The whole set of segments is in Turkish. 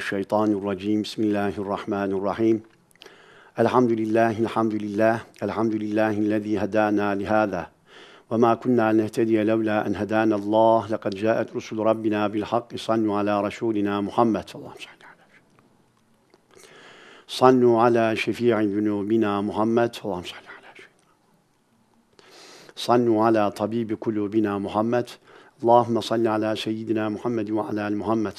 الشيطان الرجيم بسم الله الرحمن الرحيم الحمد لله الحمد لله الحمد لله الذي هدانا لهذا وما كنا نهتدي لولا أن هدانا الله لقد جاءت رسل ربنا بالحق صلوا على رسولنا محمد صلى الله عليه وسلم صلوا على شفيع ذنوبنا محمد صلى الله عليه وسلم صلوا على طبيب قلوبنا محمد اللهم صل على سيدنا محمد وعلى ال محمد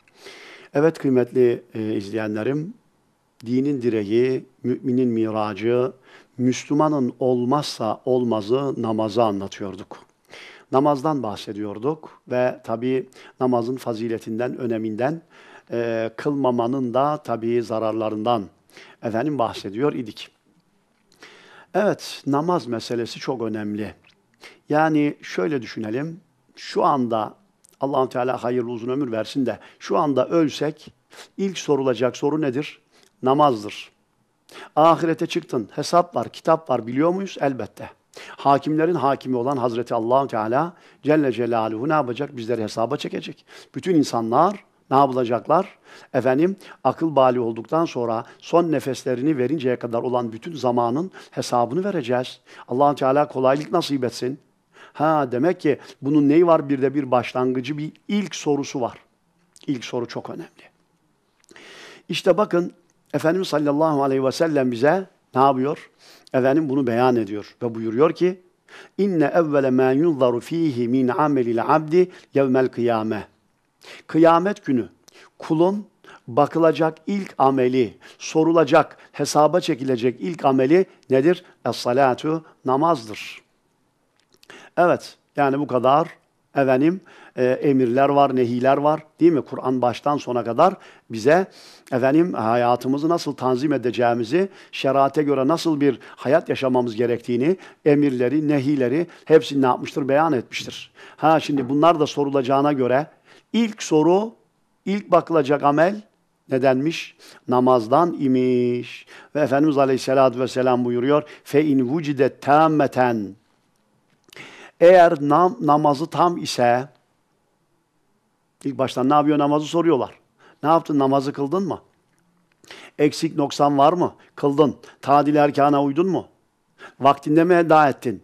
Evet kıymetli e, izleyenlerim, dinin direği, müminin miracı, Müslümanın olmazsa olmazı namazı anlatıyorduk. Namazdan bahsediyorduk ve tabi namazın faziletinden, öneminden, e, kılmamanın da tabi zararlarından efendim bahsediyor idik. Evet, namaz meselesi çok önemli. Yani şöyle düşünelim, şu anda Allah'ın Teala hayırlı uzun ömür versin de şu anda ölsek ilk sorulacak soru nedir? Namazdır. Ahirete çıktın. Hesap var, kitap var. Biliyor muyuz? Elbette. Hakimlerin hakimi olan Hazreti Allahu Teala Celle Celaluhu ne yapacak? Bizleri hesaba çekecek. Bütün insanlar ne yapılacaklar? Efendim akıl bali olduktan sonra son nefeslerini verinceye kadar olan bütün zamanın hesabını vereceğiz. allah Teala kolaylık nasip etsin. Ha demek ki bunun neyi var bir de bir başlangıcı bir ilk sorusu var. İlk soru çok önemli. İşte bakın Efendimiz sallallahu aleyhi ve sellem bize ne yapıyor? Efendim bunu beyan ediyor ve buyuruyor ki İnne evvele mâ yunzaru fîhi min amelil abdi yevmel kıyame. Kıyamet günü kulun bakılacak ilk ameli, sorulacak, hesaba çekilecek ilk ameli nedir? Es-salatu namazdır. Evet, yani bu kadar efendim e, emirler var, nehiler var değil mi? Kur'an baştan sona kadar bize efendim hayatımızı nasıl tanzim edeceğimizi, şerate göre nasıl bir hayat yaşamamız gerektiğini, emirleri, nehileri hepsini ne yapmıştır? Beyan etmiştir. Ha şimdi bunlar da sorulacağına göre ilk soru, ilk bakılacak amel nedenmiş? Namazdan imiş. Ve Efendimiz Aleyhisselatü Vesselam buyuruyor. Fe in vucide tammeten eğer nam, namazı tam ise, ilk baştan ne yapıyor namazı soruyorlar. Ne yaptın namazı kıldın mı? Eksik noksan var mı? Kıldın. Tadil erkana uydun mu? Vaktinde mi eda ettin?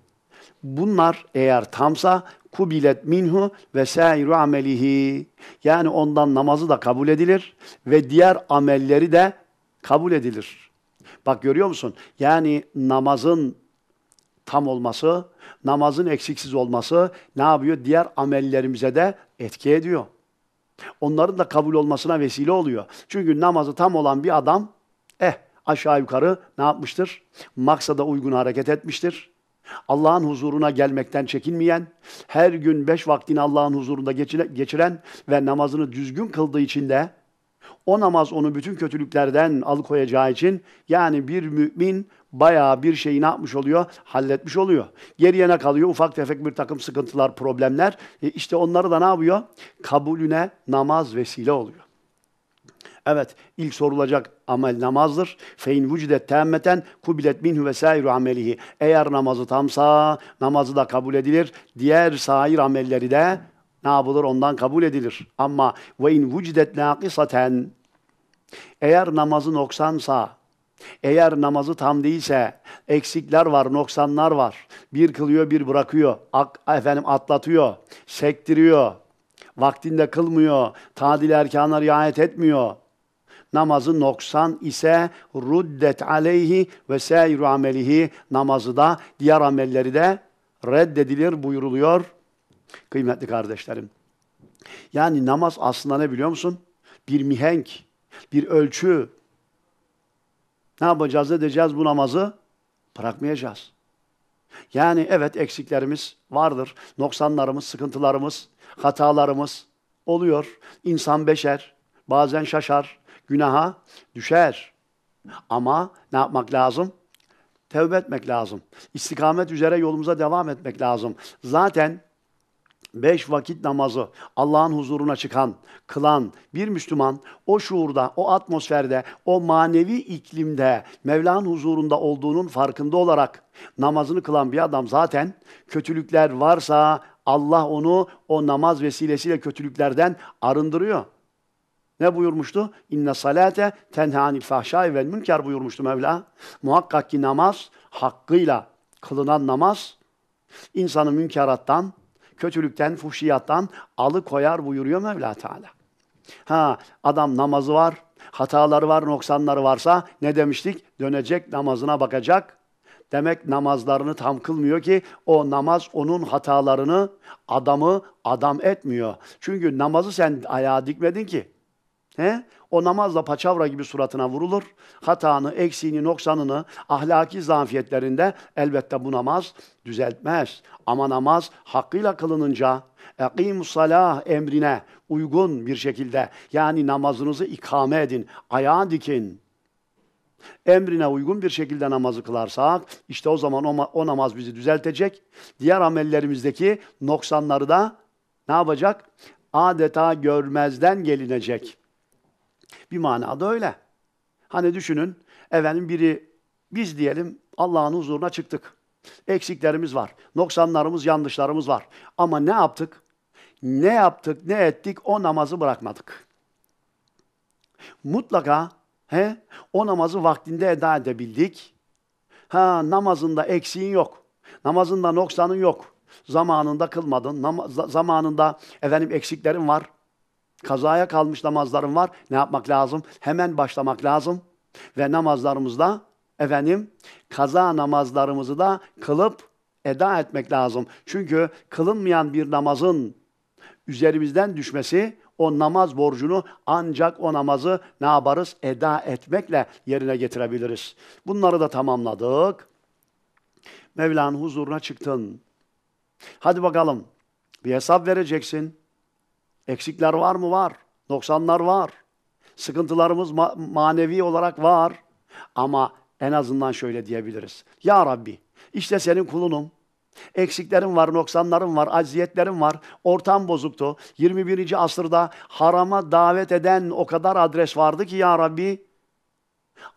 Bunlar eğer tamsa kubilet minhu ve seyru amelihi. Yani ondan namazı da kabul edilir ve diğer amelleri de kabul edilir. Bak görüyor musun? Yani namazın tam olması, namazın eksiksiz olması ne yapıyor? Diğer amellerimize de etki ediyor. Onların da kabul olmasına vesile oluyor. Çünkü namazı tam olan bir adam eh aşağı yukarı ne yapmıştır? Maksada uygun hareket etmiştir. Allah'ın huzuruna gelmekten çekinmeyen, her gün beş vaktini Allah'ın huzurunda geçiren ve namazını düzgün kıldığı için de o namaz onu bütün kötülüklerden alıkoyacağı için yani bir mümin bayağı bir şeyi ne yapmış oluyor? Halletmiş oluyor. Geriye ne kalıyor? Ufak tefek bir takım sıkıntılar, problemler. E işte onları da ne yapıyor? Kabulüne namaz vesile oluyor. Evet, ilk sorulacak amel namazdır. Fein vücudet teemmeten kubilet minhu ve amelihi. Eğer namazı tamsa namazı da kabul edilir. Diğer sair amelleri de ne yapılır? Ondan kabul edilir. Ama ve in vücidet nakisaten eğer namazı noksansa, eğer namazı tam değilse, eksikler var, noksanlar var. Bir kılıyor, bir bırakıyor. Ak, efendim atlatıyor, sektiriyor. Vaktinde kılmıyor, tadil erkanlar riayet etmiyor. Namazı noksan ise ruddet aleyhi ve seyru amelihi namazı da diğer amelleri de reddedilir buyuruluyor kıymetli kardeşlerim. Yani namaz aslında ne biliyor musun? Bir mihenk bir ölçü. Ne yapacağız, edeceğiz bu namazı? Bırakmayacağız. Yani evet eksiklerimiz vardır. Noksanlarımız, sıkıntılarımız, hatalarımız oluyor. İnsan beşer, bazen şaşar, günaha düşer. Ama ne yapmak lazım? Tevbe etmek lazım. İstikamet üzere yolumuza devam etmek lazım. Zaten Beş vakit namazı Allah'ın huzuruna çıkan, kılan bir Müslüman o şuurda, o atmosferde, o manevi iklimde Mevla'nın huzurunda olduğunun farkında olarak namazını kılan bir adam zaten kötülükler varsa Allah onu o namaz vesilesiyle kötülüklerden arındırıyor. Ne buyurmuştu? İnne salate tenhani fahşai vel münker buyurmuştu Mevla. Muhakkak ki namaz hakkıyla kılınan namaz insanı münkerattan, kötülükten, fuhşiyattan alıkoyar buyuruyor Mevla Teala. Ha adam namazı var, hataları var, noksanları varsa ne demiştik? Dönecek namazına bakacak. Demek namazlarını tam kılmıyor ki o namaz onun hatalarını adamı adam etmiyor. Çünkü namazı sen ayağa dikmedin ki. He? O namazla paçavra gibi suratına vurulur. Hatanı, eksiğini, noksanını, ahlaki zafiyetlerinde elbette bu namaz düzeltmez. Ama namaz hakkıyla kılınınca اَقِيمُ salah emrine uygun bir şekilde yani namazınızı ikame edin, ayağa dikin. Emrine uygun bir şekilde namazı kılarsak işte o zaman o, o namaz bizi düzeltecek. Diğer amellerimizdeki noksanları da ne yapacak? Adeta görmezden gelinecek. Bir manada öyle. Hani düşünün, efendim biri, biz diyelim Allah'ın huzuruna çıktık. Eksiklerimiz var, noksanlarımız, yanlışlarımız var. Ama ne yaptık? Ne yaptık, ne ettik o namazı bırakmadık. Mutlaka he, o namazı vaktinde eda edebildik. Ha, namazında eksiğin yok. Namazında noksanın yok. Zamanında kılmadın. Nam- zamanında efendim eksiklerin var. Kazaya kalmış namazlarım var. Ne yapmak lazım? Hemen başlamak lazım. Ve namazlarımızda efendim kaza namazlarımızı da kılıp eda etmek lazım. Çünkü kılınmayan bir namazın üzerimizden düşmesi o namaz borcunu ancak o namazı ne yaparız? Eda etmekle yerine getirebiliriz. Bunları da tamamladık. Mevla'nın huzuruna çıktın. Hadi bakalım bir hesap vereceksin. Eksikler var mı? Var. Noksanlar var. Sıkıntılarımız ma- manevi olarak var. Ama en azından şöyle diyebiliriz. Ya Rabbi işte senin kulunum. Eksiklerim var, noksanlarım var, acziyetlerim var. Ortam bozuktu. 21. asırda harama davet eden o kadar adres vardı ki ya Rabbi.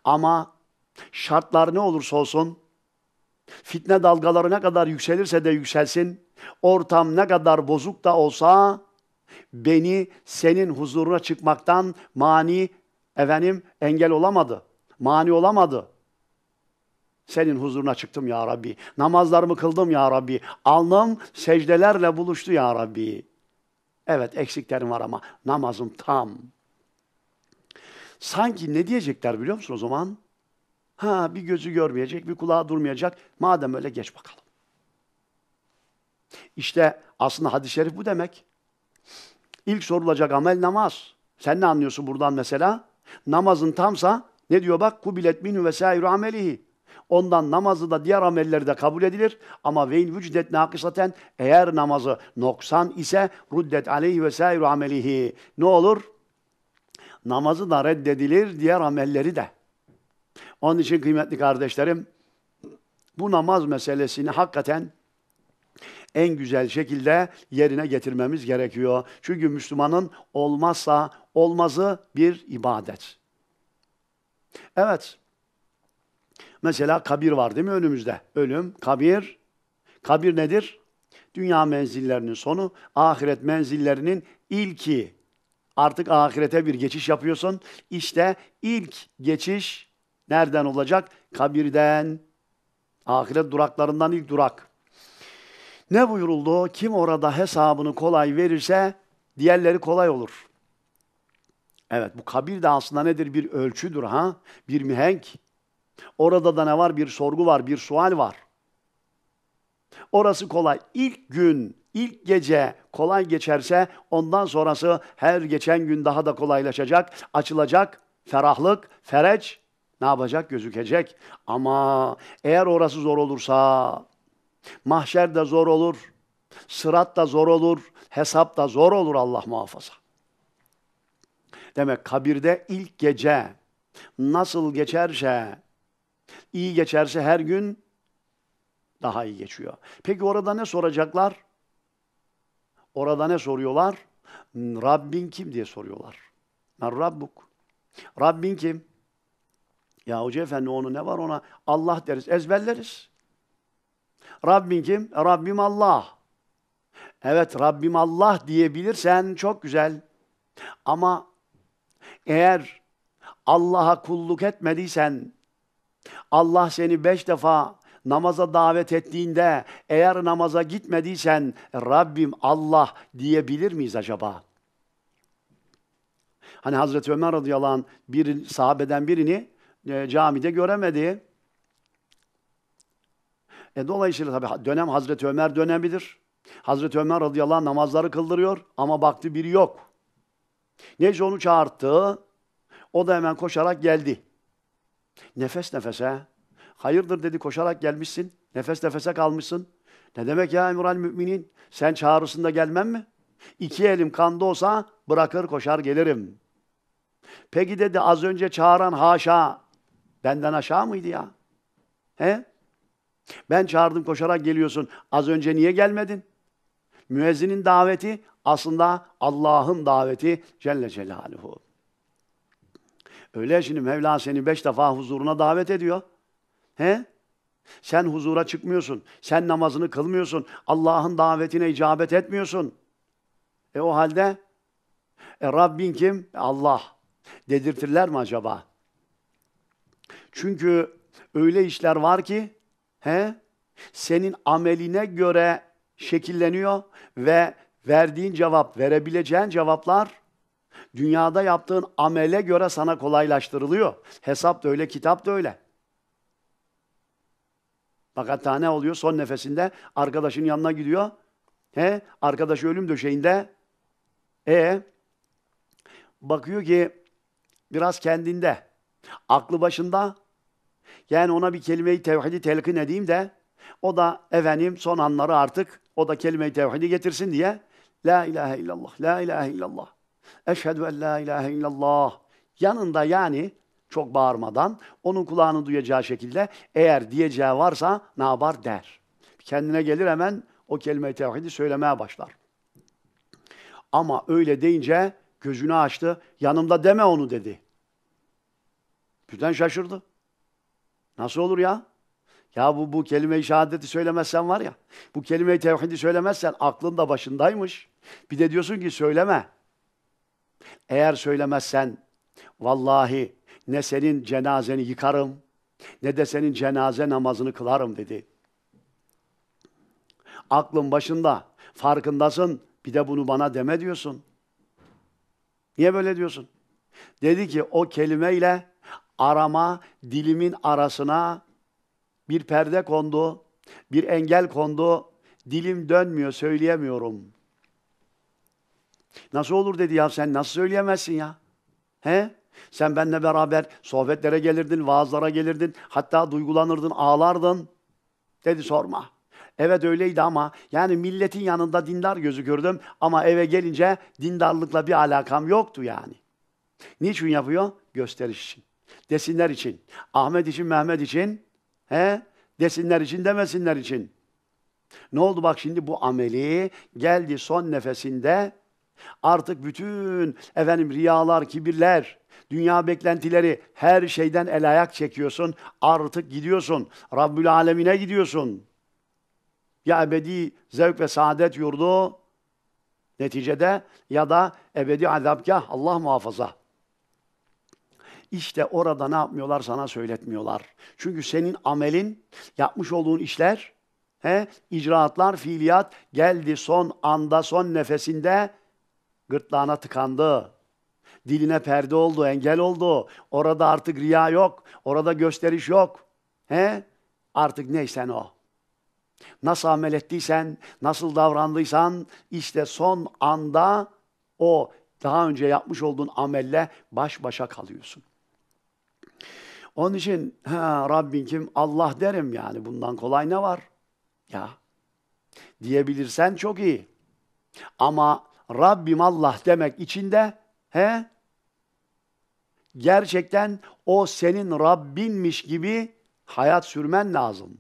Ama şartlar ne olursa olsun, fitne dalgaları ne kadar yükselirse de yükselsin, ortam ne kadar bozuk da olsa Beni senin huzuruna çıkmaktan mani efendim engel olamadı. Mani olamadı. Senin huzuruna çıktım ya Rabbi. Namazlarımı kıldım ya Rabbi. Alnım secdelerle buluştu ya Rabbi. Evet eksiklerim var ama namazım tam. Sanki ne diyecekler biliyor musun o zaman? Ha bir gözü görmeyecek, bir kulağı durmayacak. Madem öyle geç bakalım. İşte aslında hadis-i şerif bu demek. İlk sorulacak amel namaz. Sen ne anlıyorsun buradan mesela? Namazın tamsa ne diyor bak? Kubilet minhu vesairu amelihi. Ondan namazı da diğer amelleri de kabul edilir. Ama vein vücudet nakisaten eğer namazı noksan ise ruddet aleyhi vesairu amelihi. Ne olur? Namazı da reddedilir, diğer amelleri de. Onun için kıymetli kardeşlerim, bu namaz meselesini hakikaten en güzel şekilde yerine getirmemiz gerekiyor. Çünkü Müslümanın olmazsa olmazı bir ibadet. Evet. Mesela kabir var değil mi önümüzde? Ölüm, kabir. Kabir nedir? Dünya menzillerinin sonu, ahiret menzillerinin ilki. Artık ahirete bir geçiş yapıyorsun. İşte ilk geçiş nereden olacak? Kabirden. Ahiret duraklarından ilk durak. Ne buyuruldu? Kim orada hesabını kolay verirse diğerleri kolay olur. Evet bu kabir de aslında nedir? Bir ölçüdür ha? Bir mihenk. Orada da ne var? Bir sorgu var, bir sual var. Orası kolay. İlk gün, ilk gece kolay geçerse ondan sonrası her geçen gün daha da kolaylaşacak, açılacak, ferahlık, fereç ne yapacak? Gözükecek. Ama eğer orası zor olursa, Mahşer de zor olur. Sırat da zor olur. Hesap da zor olur Allah muhafaza. Demek kabirde ilk gece nasıl geçerse, iyi geçerse her gün daha iyi geçiyor. Peki orada ne soracaklar? Orada ne soruyorlar? Rabbin kim diye soruyorlar. Men Rabbuk. Rabbin kim? Ya Hoca Efendi onu ne var ona? Allah deriz, ezberleriz. Rabbin kim? Rabbim Allah. Evet Rabbim Allah diyebilirsen çok güzel. Ama eğer Allah'a kulluk etmediysen, Allah seni beş defa namaza davet ettiğinde eğer namaza gitmediysen Rabbim Allah diyebilir miyiz acaba? Hani Hazreti Ömer radıyallahu anh bir, sahabeden birini e, camide göremedi. E, dolayısıyla tabii dönem Hazreti Ömer dönemidir. Hazreti Ömer radıyallahu anh namazları kıldırıyor ama baktı biri yok. Neyse onu çağırttı. O da hemen koşarak geldi. Nefes nefese. Hayırdır dedi koşarak gelmişsin. Nefes nefese kalmışsın. Ne demek ya Emral Müminin? Sen çağrısında gelmem mi? İki elim kanda olsa bırakır koşar gelirim. Peki dedi az önce çağıran haşa benden aşağı mıydı ya? He? Ben çağırdım koşarak geliyorsun. Az önce niye gelmedin? Müezzinin daveti aslında Allah'ın daveti Celle Celaluhu. Öyle şimdi Mevla seni beş defa huzuruna davet ediyor. He? Sen huzura çıkmıyorsun. Sen namazını kılmıyorsun. Allah'ın davetine icabet etmiyorsun. E o halde e Rabbin kim? E Allah. Dedirtirler mi acaba? Çünkü öyle işler var ki He? Senin ameline göre şekilleniyor ve verdiğin cevap, verebileceğin cevaplar dünyada yaptığın amele göre sana kolaylaştırılıyor. Hesap da öyle, kitap da öyle. Fakat daha ne oluyor? Son nefesinde arkadaşın yanına gidiyor. He? Arkadaşı ölüm döşeğinde. E bakıyor ki biraz kendinde, aklı başında yani ona bir kelime-i tevhidi telkin edeyim de o da efendim son anları artık o da kelime-i tevhidi getirsin diye La ilahe illallah, la ilahe illallah. Eşhedü en la ilahe illallah. Yanında yani çok bağırmadan onun kulağını duyacağı şekilde eğer diyeceği varsa ne yapar der. Kendine gelir hemen o kelime-i tevhidi söylemeye başlar. Ama öyle deyince gözünü açtı. Yanımda deme onu dedi. Birden şaşırdı. Nasıl olur ya? Ya bu, bu kelime-i şehadeti söylemezsen var ya, bu kelime-i tevhidi söylemezsen aklın da başındaymış. Bir de diyorsun ki söyleme. Eğer söylemezsen vallahi ne senin cenazeni yıkarım ne de senin cenaze namazını kılarım dedi. Aklın başında, farkındasın bir de bunu bana deme diyorsun. Niye böyle diyorsun? Dedi ki o kelimeyle arama dilimin arasına bir perde kondu, bir engel kondu. Dilim dönmüyor, söyleyemiyorum. Nasıl olur dedi ya sen nasıl söyleyemezsin ya? He? Sen benimle beraber sohbetlere gelirdin, vaazlara gelirdin, hatta duygulanırdın, ağlardın. Dedi sorma. Evet öyleydi ama yani milletin yanında dindar gözükürdüm ama eve gelince dindarlıkla bir alakam yoktu yani. Niçin yapıyor? Gösteriş için. Desinler için. Ahmet için, Mehmet için. He? Desinler için, demesinler için. Ne oldu bak şimdi bu ameli geldi son nefesinde artık bütün efendim riyalar, kibirler, dünya beklentileri her şeyden el ayak çekiyorsun. Artık gidiyorsun. Rabbül Alemine gidiyorsun. Ya ebedi zevk ve saadet yurdu neticede ya da ebedi azapkah Allah muhafaza. İşte orada ne yapmıyorlar sana söyletmiyorlar. Çünkü senin amelin, yapmış olduğun işler, he, icraatlar, fiiliyat geldi son anda, son nefesinde gırtlağına tıkandı. Diline perde oldu, engel oldu. Orada artık riya yok, orada gösteriş yok. He? Artık neysen o. Nasıl amel ettiysen, nasıl davrandıysan işte son anda o daha önce yapmış olduğun amelle baş başa kalıyorsun. Onun için ha, Rabbin kim? Allah derim yani. Bundan kolay ne var? Ya diyebilirsen çok iyi. Ama Rabbim Allah demek içinde he gerçekten o senin Rabbinmiş gibi hayat sürmen lazım.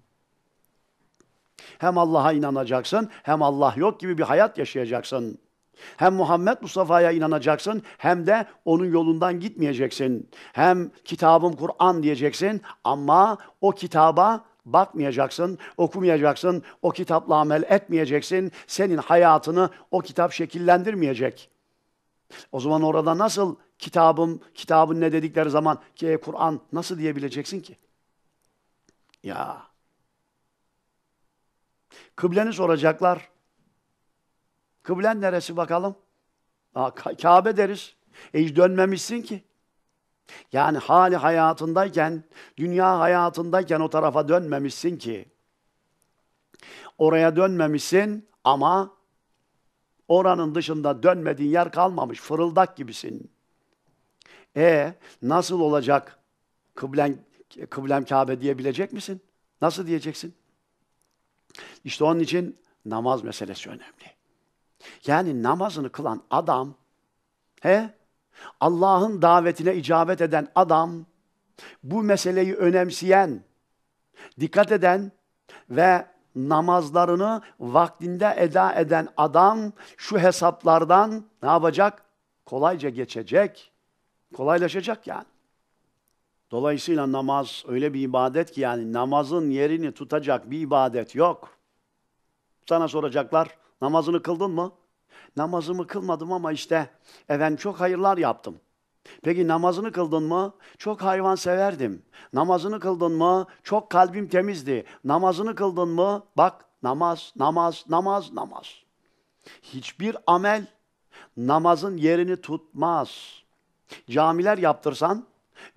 Hem Allah'a inanacaksın hem Allah yok gibi bir hayat yaşayacaksın.'' Hem Muhammed Mustafa'ya inanacaksın hem de onun yolundan gitmeyeceksin. Hem kitabım Kur'an diyeceksin ama o kitaba bakmayacaksın, okumayacaksın, o kitapla amel etmeyeceksin. Senin hayatını o kitap şekillendirmeyecek. O zaman orada nasıl kitabım, kitabın ne dedikleri zaman ki e, Kur'an nasıl diyebileceksin ki? Ya. Kıbleni soracaklar. Kıblen neresi bakalım? Aa, Kabe deriz. E hiç dönmemişsin ki. Yani hali hayatındayken, dünya hayatındayken o tarafa dönmemişsin ki. Oraya dönmemişsin ama oranın dışında dönmediğin yer kalmamış. Fırıldak gibisin. E nasıl olacak? Kıblen, kıblem Kabe diyebilecek misin? Nasıl diyeceksin? İşte onun için namaz meselesi önemli. Yani namazını kılan adam, he? Allah'ın davetine icabet eden adam, bu meseleyi önemseyen, dikkat eden ve namazlarını vaktinde eda eden adam şu hesaplardan ne yapacak? Kolayca geçecek, kolaylaşacak yani. Dolayısıyla namaz öyle bir ibadet ki yani namazın yerini tutacak bir ibadet yok. Sana soracaklar, namazını kıldın mı? Namazımı kılmadım ama işte efendim çok hayırlar yaptım. Peki namazını kıldın mı? Çok hayvan severdim. Namazını kıldın mı? Çok kalbim temizdi. Namazını kıldın mı? Bak namaz, namaz, namaz, namaz. Hiçbir amel namazın yerini tutmaz. Camiler yaptırsan,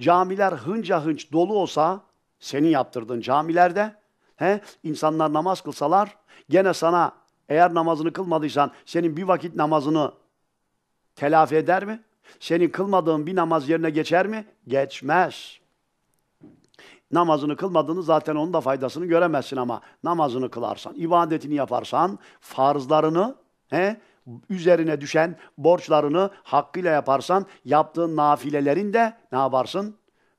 camiler hınca hınç dolu olsa, senin yaptırdığın camilerde, he, insanlar namaz kılsalar, gene sana eğer namazını kılmadıysan senin bir vakit namazını telafi eder mi? Senin kılmadığın bir namaz yerine geçer mi? Geçmez. Namazını kılmadığını zaten onun da faydasını göremezsin ama namazını kılarsan, ibadetini yaparsan, farzlarını he, üzerine düşen borçlarını hakkıyla yaparsan, yaptığın nafilelerin de ne yaparsın?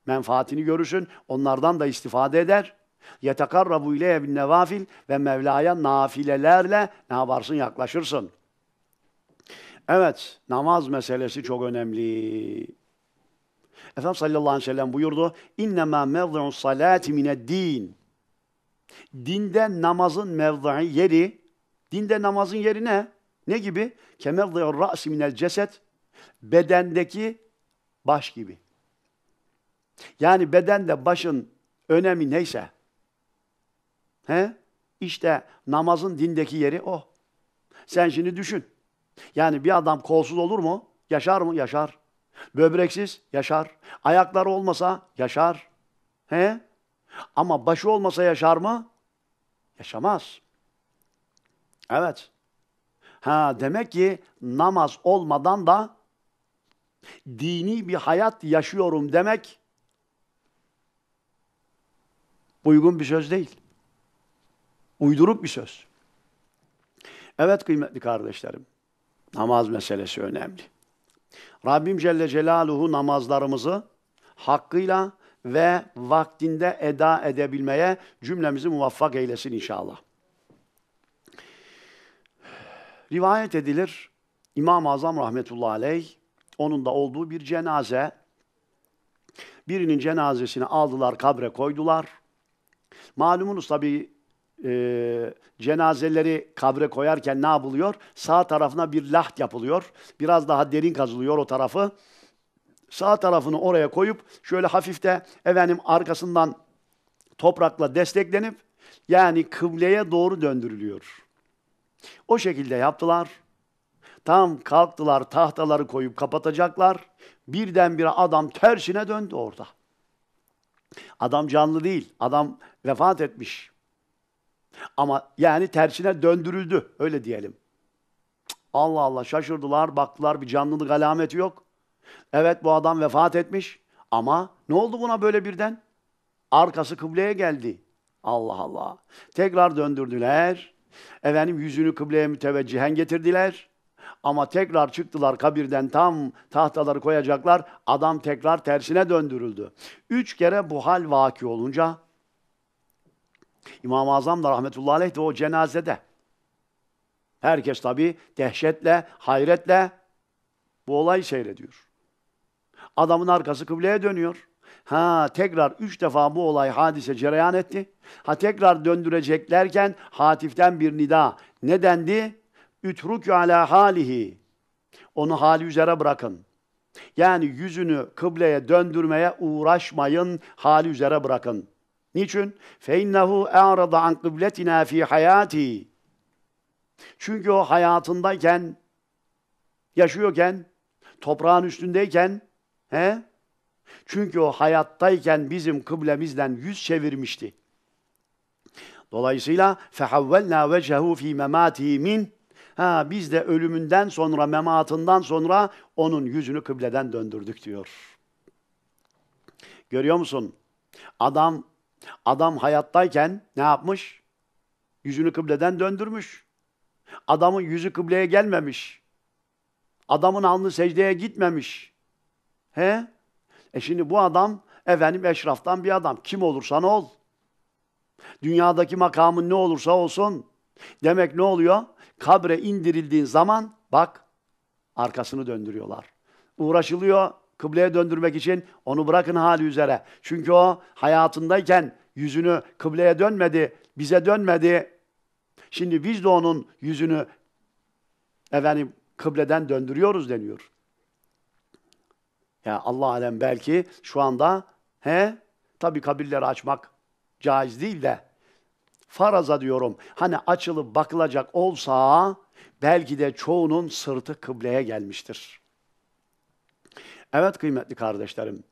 Menfaatini görürsün, onlardan da istifade eder. Yetekarrabu ileye bin nevafil ve Mevla'ya nafilelerle ne yaparsın yaklaşırsın. Evet, namaz meselesi çok önemli. Efendimiz sallallahu aleyhi ve sellem buyurdu. İnnemâ mevdu'u salâti mined-din. Dinde namazın mevdu'u yeri, dinde namazın yeri ne? Ne gibi? Kemevdu'u ra'si minel ceset. Bedendeki baş gibi. Yani bedende başın önemi neyse, He? İşte namazın dindeki yeri o. Sen şimdi düşün. Yani bir adam kolsuz olur mu? Yaşar mı? Yaşar. Böbreksiz? Yaşar. Ayakları olmasa? Yaşar. He? Ama başı olmasa yaşar mı? Yaşamaz. Evet. Ha demek ki namaz olmadan da dini bir hayat yaşıyorum demek uygun bir söz değil. Uydurup bir söz. Evet kıymetli kardeşlerim, namaz meselesi önemli. Rabbim Celle Celaluhu namazlarımızı hakkıyla ve vaktinde eda edebilmeye cümlemizi muvaffak eylesin inşallah. Rivayet edilir, İmam-ı Azam rahmetullahi aleyh, onun da olduğu bir cenaze, birinin cenazesini aldılar, kabre koydular. Malumunuz tabi e, cenazeleri kabre koyarken ne yapılıyor? Sağ tarafına bir laht yapılıyor. Biraz daha derin kazılıyor o tarafı. Sağ tarafını oraya koyup şöyle hafif de efendim arkasından toprakla desteklenip yani kıbleye doğru döndürülüyor. O şekilde yaptılar. Tam kalktılar tahtaları koyup kapatacaklar. Birdenbire adam tersine döndü orada. Adam canlı değil. Adam vefat etmiş. Ama yani tersine döndürüldü. Öyle diyelim. Allah Allah şaşırdılar, baktılar bir canlılık alameti yok. Evet bu adam vefat etmiş ama ne oldu buna böyle birden? Arkası kıbleye geldi. Allah Allah. Tekrar döndürdüler. Efendim yüzünü kıbleye müteveccihen getirdiler. Ama tekrar çıktılar kabirden tam tahtaları koyacaklar. Adam tekrar tersine döndürüldü. Üç kere bu hal vaki olunca İmam-ı Azam da rahmetullahi aleyh de o cenazede. Herkes tabii dehşetle, hayretle bu olayı seyrediyor. Adamın arkası kıbleye dönüyor. Ha tekrar üç defa bu olay hadise cereyan etti. Ha tekrar döndüreceklerken hatiften bir nida. Ne dendi? Ütruk ala halihi. Onu hali üzere bırakın. Yani yüzünü kıbleye döndürmeye uğraşmayın, hali üzere bırakın. Niçin? فَاِنَّهُ اَعْرَضَ عَنْ قِبْلَتِنَا fi hayati. Çünkü o hayatındayken, yaşıyorken, toprağın üstündeyken, he? Çünkü o hayattayken bizim kıblemizden yüz çevirmişti. Dolayısıyla فَحَوَّلْنَا وَجَهُ ف۪ي مَمَاتِهِ مِنْ Ha, biz de ölümünden sonra, mematından sonra onun yüzünü kıbleden döndürdük diyor. Görüyor musun? Adam Adam hayattayken ne yapmış? Yüzünü kıbleden döndürmüş. Adamın yüzü kıbleye gelmemiş. Adamın alnı secdeye gitmemiş. He? E şimdi bu adam efendim eşraftan bir adam. Kim olursan ol. Dünyadaki makamın ne olursa olsun. Demek ne oluyor? Kabre indirildiğin zaman bak arkasını döndürüyorlar. Uğraşılıyor, Kıbleye döndürmek için onu bırakın hali üzere. Çünkü o hayatındayken yüzünü kıbleye dönmedi, bize dönmedi. Şimdi biz de onun yüzünü efendim kıbleden döndürüyoruz deniyor. Ya Allah alem belki şu anda he tabi kabirleri açmak caiz değil de faraza diyorum hani açılıp bakılacak olsa belki de çoğunun sırtı kıbleye gelmiştir. Evet kıymetli kardeşlerim.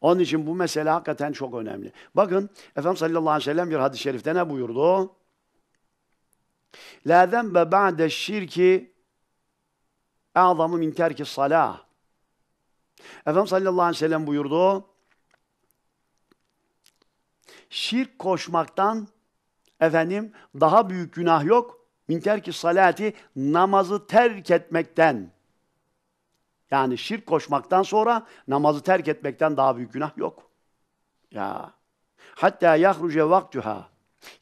Onun için bu mesele hakikaten çok önemli. Bakın Efendimiz sallallahu aleyhi ve sellem bir hadis-i şerifte ne buyurdu? La zembe ba'de şirki a'zamu min terki salah. Efendimiz sallallahu aleyhi ve sellem buyurdu. Şirk koşmaktan efendim daha büyük günah yok. Min terki salati namazı terk etmekten. Yani şirk koşmaktan sonra namazı terk etmekten daha büyük günah yok. Ya. Hatta yahruce vaktuha.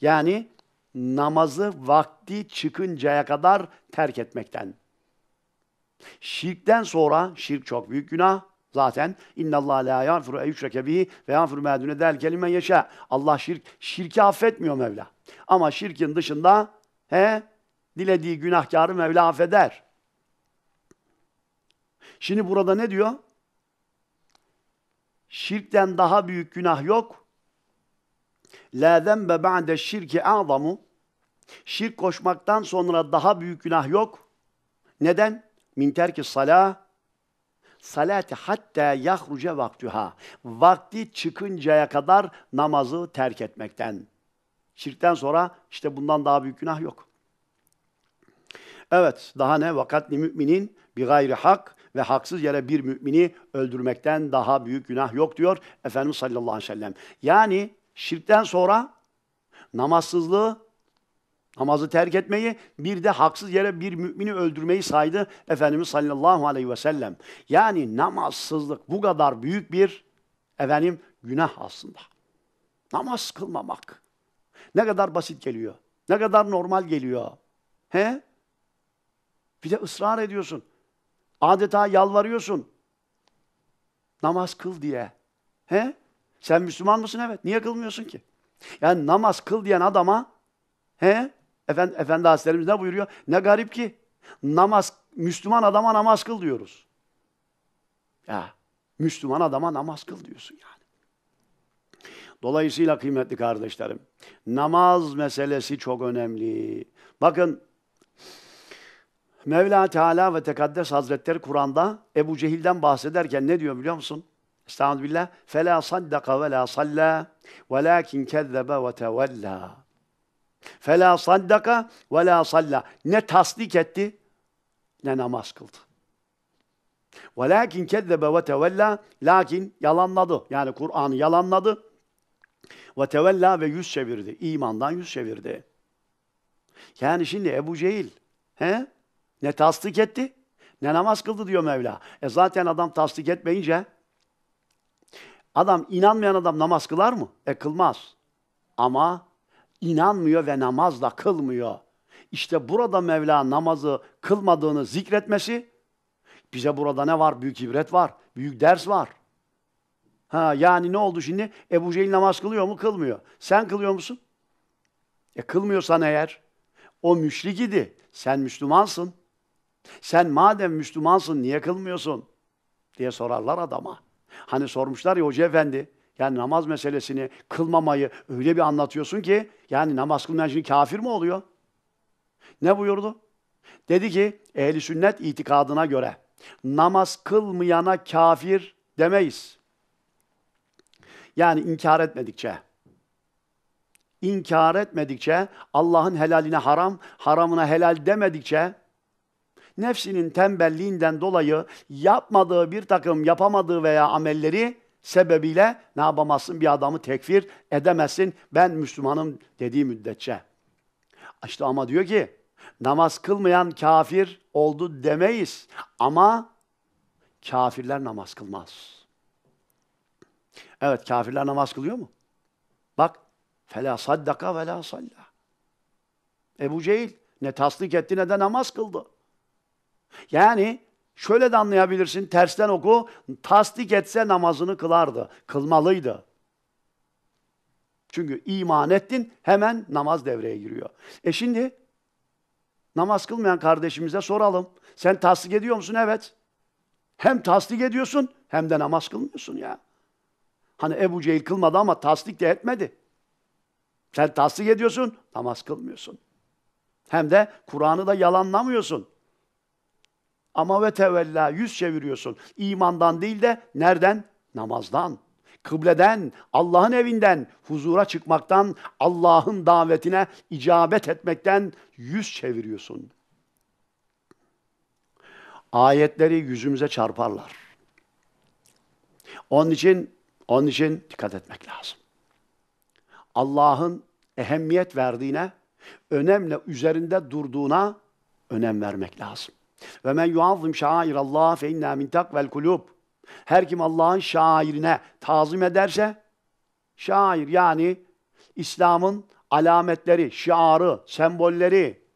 Yani namazı vakti çıkıncaya kadar terk etmekten. Şirkten sonra şirk çok büyük günah. Zaten innallaha la yağfiru eyyüşreke bihi ve yağfiru mâ dune del kelime yeşe. Allah şirk, şirki affetmiyor Mevla. Ama şirkin dışında he dilediği günahkarı Mevla affeder. Şimdi burada ne diyor? Şirkten daha büyük günah yok. La zembe ba'de şirki azamu. Şirk koşmaktan sonra daha büyük günah yok. Neden? Min terki salah. Salati hatta yahruce vaktuha. Vakti çıkıncaya kadar namazı terk etmekten. Şirkten sonra işte bundan daha büyük günah yok. Evet, daha ne? Vakatli müminin bir gayri hak ve haksız yere bir mümini öldürmekten daha büyük günah yok diyor Efendimiz sallallahu aleyhi ve sellem. Yani şirkten sonra namazsızlığı, namazı terk etmeyi, bir de haksız yere bir mümini öldürmeyi saydı Efendimiz sallallahu aleyhi ve sellem. Yani namazsızlık bu kadar büyük bir efendim günah aslında. Namaz kılmamak. Ne kadar basit geliyor. Ne kadar normal geliyor. He? Bir de ısrar ediyorsun. Adeta yalvarıyorsun. Namaz kıl diye. He? Sen Müslüman mısın? Evet. Niye kılmıyorsun ki? Yani namaz kıl diyen adama he? Efendi, Efendi Hazretlerimiz ne buyuruyor? Ne garip ki namaz, Müslüman adama namaz kıl diyoruz. Ya, Müslüman adama namaz kıl diyorsun yani. Dolayısıyla kıymetli kardeşlerim, namaz meselesi çok önemli. Bakın Mevla Teala ve Tekaddes Hazretleri Kur'an'da Ebu Cehil'den bahsederken ne diyor biliyor musun? Estağfirullah. Fela la salla. Ve وَلَا صَلَّى ve كَذَّبَ Fela فَلَا صَدَّقَ la salla. Ne tasdik etti ne namaz kıldı. وَلَاكِنْ ve وَتَوَلَّى Lakin yalanladı. Yani Kur'an'ı yalanladı. Ve وَتَوَلَّى ve yüz çevirdi. İmandan yüz çevirdi. Yani şimdi Ebu Cehil, he? Ne tasdik etti ne namaz kıldı diyor Mevla. E zaten adam tasdik etmeyince adam inanmayan adam namaz kılar mı? E kılmaz. Ama inanmıyor ve namaz da kılmıyor. İşte burada Mevla namazı kılmadığını zikretmesi bize burada ne var? Büyük ibret var. Büyük ders var. Ha yani ne oldu şimdi? Ebu Cehil namaz kılıyor mu? Kılmıyor. Sen kılıyor musun? E kılmıyorsan eğer o müşrik idi. Sen Müslümansın. Sen madem Müslümansın niye kılmıyorsun? diye sorarlar adama. Hani sormuşlar ya Hoca Efendi, yani namaz meselesini, kılmamayı öyle bir anlatıyorsun ki, yani namaz kılmayan şimdi kafir mi oluyor? Ne buyurdu? Dedi ki, ehli sünnet itikadına göre namaz kılmayana kafir demeyiz. Yani inkar etmedikçe, inkar etmedikçe, Allah'ın helaline haram, haramına helal demedikçe, nefsinin tembelliğinden dolayı yapmadığı bir takım yapamadığı veya amelleri sebebiyle ne yapamazsın? Bir adamı tekfir edemezsin. Ben Müslümanım dediği müddetçe. İşte ama diyor ki namaz kılmayan kafir oldu demeyiz. Ama kafirler namaz kılmaz. Evet kafirler namaz kılıyor mu? Bak fela saddaka ve la salla. Ebu Cehil ne tasdik etti ne de namaz kıldı. Yani şöyle de anlayabilirsin, tersten oku, tasdik etse namazını kılardı, kılmalıydı. Çünkü iman ettin, hemen namaz devreye giriyor. E şimdi namaz kılmayan kardeşimize soralım. Sen tasdik ediyor musun? Evet. Hem tasdik ediyorsun hem de namaz kılmıyorsun ya. Hani Ebu Cehil kılmadı ama tasdik de etmedi. Sen tasdik ediyorsun, namaz kılmıyorsun. Hem de Kur'an'ı da yalanlamıyorsun. Ama ve tevella yüz çeviriyorsun. İmandan değil de nereden? Namazdan kıbleden, Allah'ın evinden, huzura çıkmaktan, Allah'ın davetine icabet etmekten yüz çeviriyorsun. Ayetleri yüzümüze çarparlar. Onun için onun için dikkat etmek lazım. Allah'ın ehemmiyet verdiğine, önemle üzerinde durduğuna önem vermek lazım. Ve men yuazzim şairallah fe inna min takvel kulub. Her kim Allah'ın şairine tazim ederse şair yani İslam'ın alametleri, şiarı, sembolleri.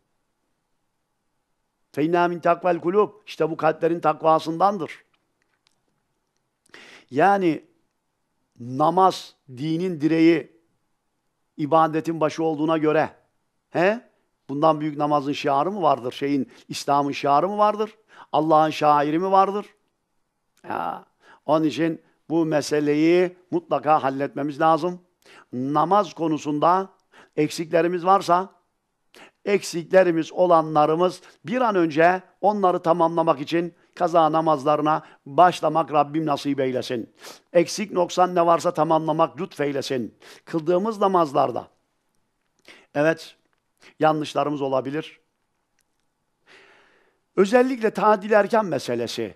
Fe inna min takvel kulub. İşte bu kalplerin takvasındandır. Yani namaz dinin direği, ibadetin başı olduğuna göre. He? Bundan büyük namazın şiarı mı vardır? Şeyin İslam'ın şiarı mı vardır? Allah'ın şairi mi vardır? Ya. Onun için bu meseleyi mutlaka halletmemiz lazım. Namaz konusunda eksiklerimiz varsa eksiklerimiz olanlarımız bir an önce onları tamamlamak için kaza namazlarına başlamak Rabbim nasip eylesin. Eksik noksan ne varsa tamamlamak lütfeylesin. Kıldığımız namazlarda. Evet Yanlışlarımız olabilir. Özellikle tadil erken meselesi.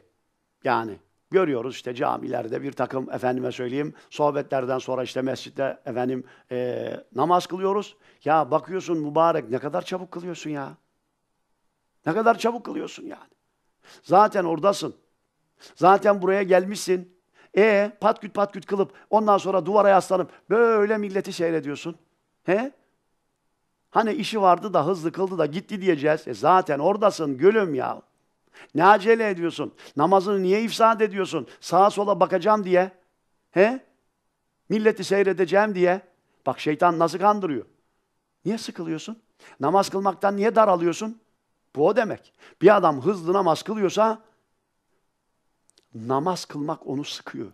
Yani görüyoruz işte camilerde bir takım efendime söyleyeyim sohbetlerden sonra işte mescitte efendim e, namaz kılıyoruz. Ya bakıyorsun mübarek ne kadar çabuk kılıyorsun ya. Ne kadar çabuk kılıyorsun yani. Zaten oradasın. Zaten buraya gelmişsin. E pat pat patküt kılıp ondan sonra duvara yaslanıp böyle milleti seyrediyorsun. He? Hani işi vardı da hızlı kıldı da gitti diyeceğiz. E zaten oradasın gülüm ya. Ne acele ediyorsun? Namazını niye ifsad ediyorsun? Sağa sola bakacağım diye. He? Milleti seyredeceğim diye. Bak şeytan nasıl kandırıyor. Niye sıkılıyorsun? Namaz kılmaktan niye daralıyorsun? Bu o demek. Bir adam hızlı namaz kılıyorsa namaz kılmak onu sıkıyor.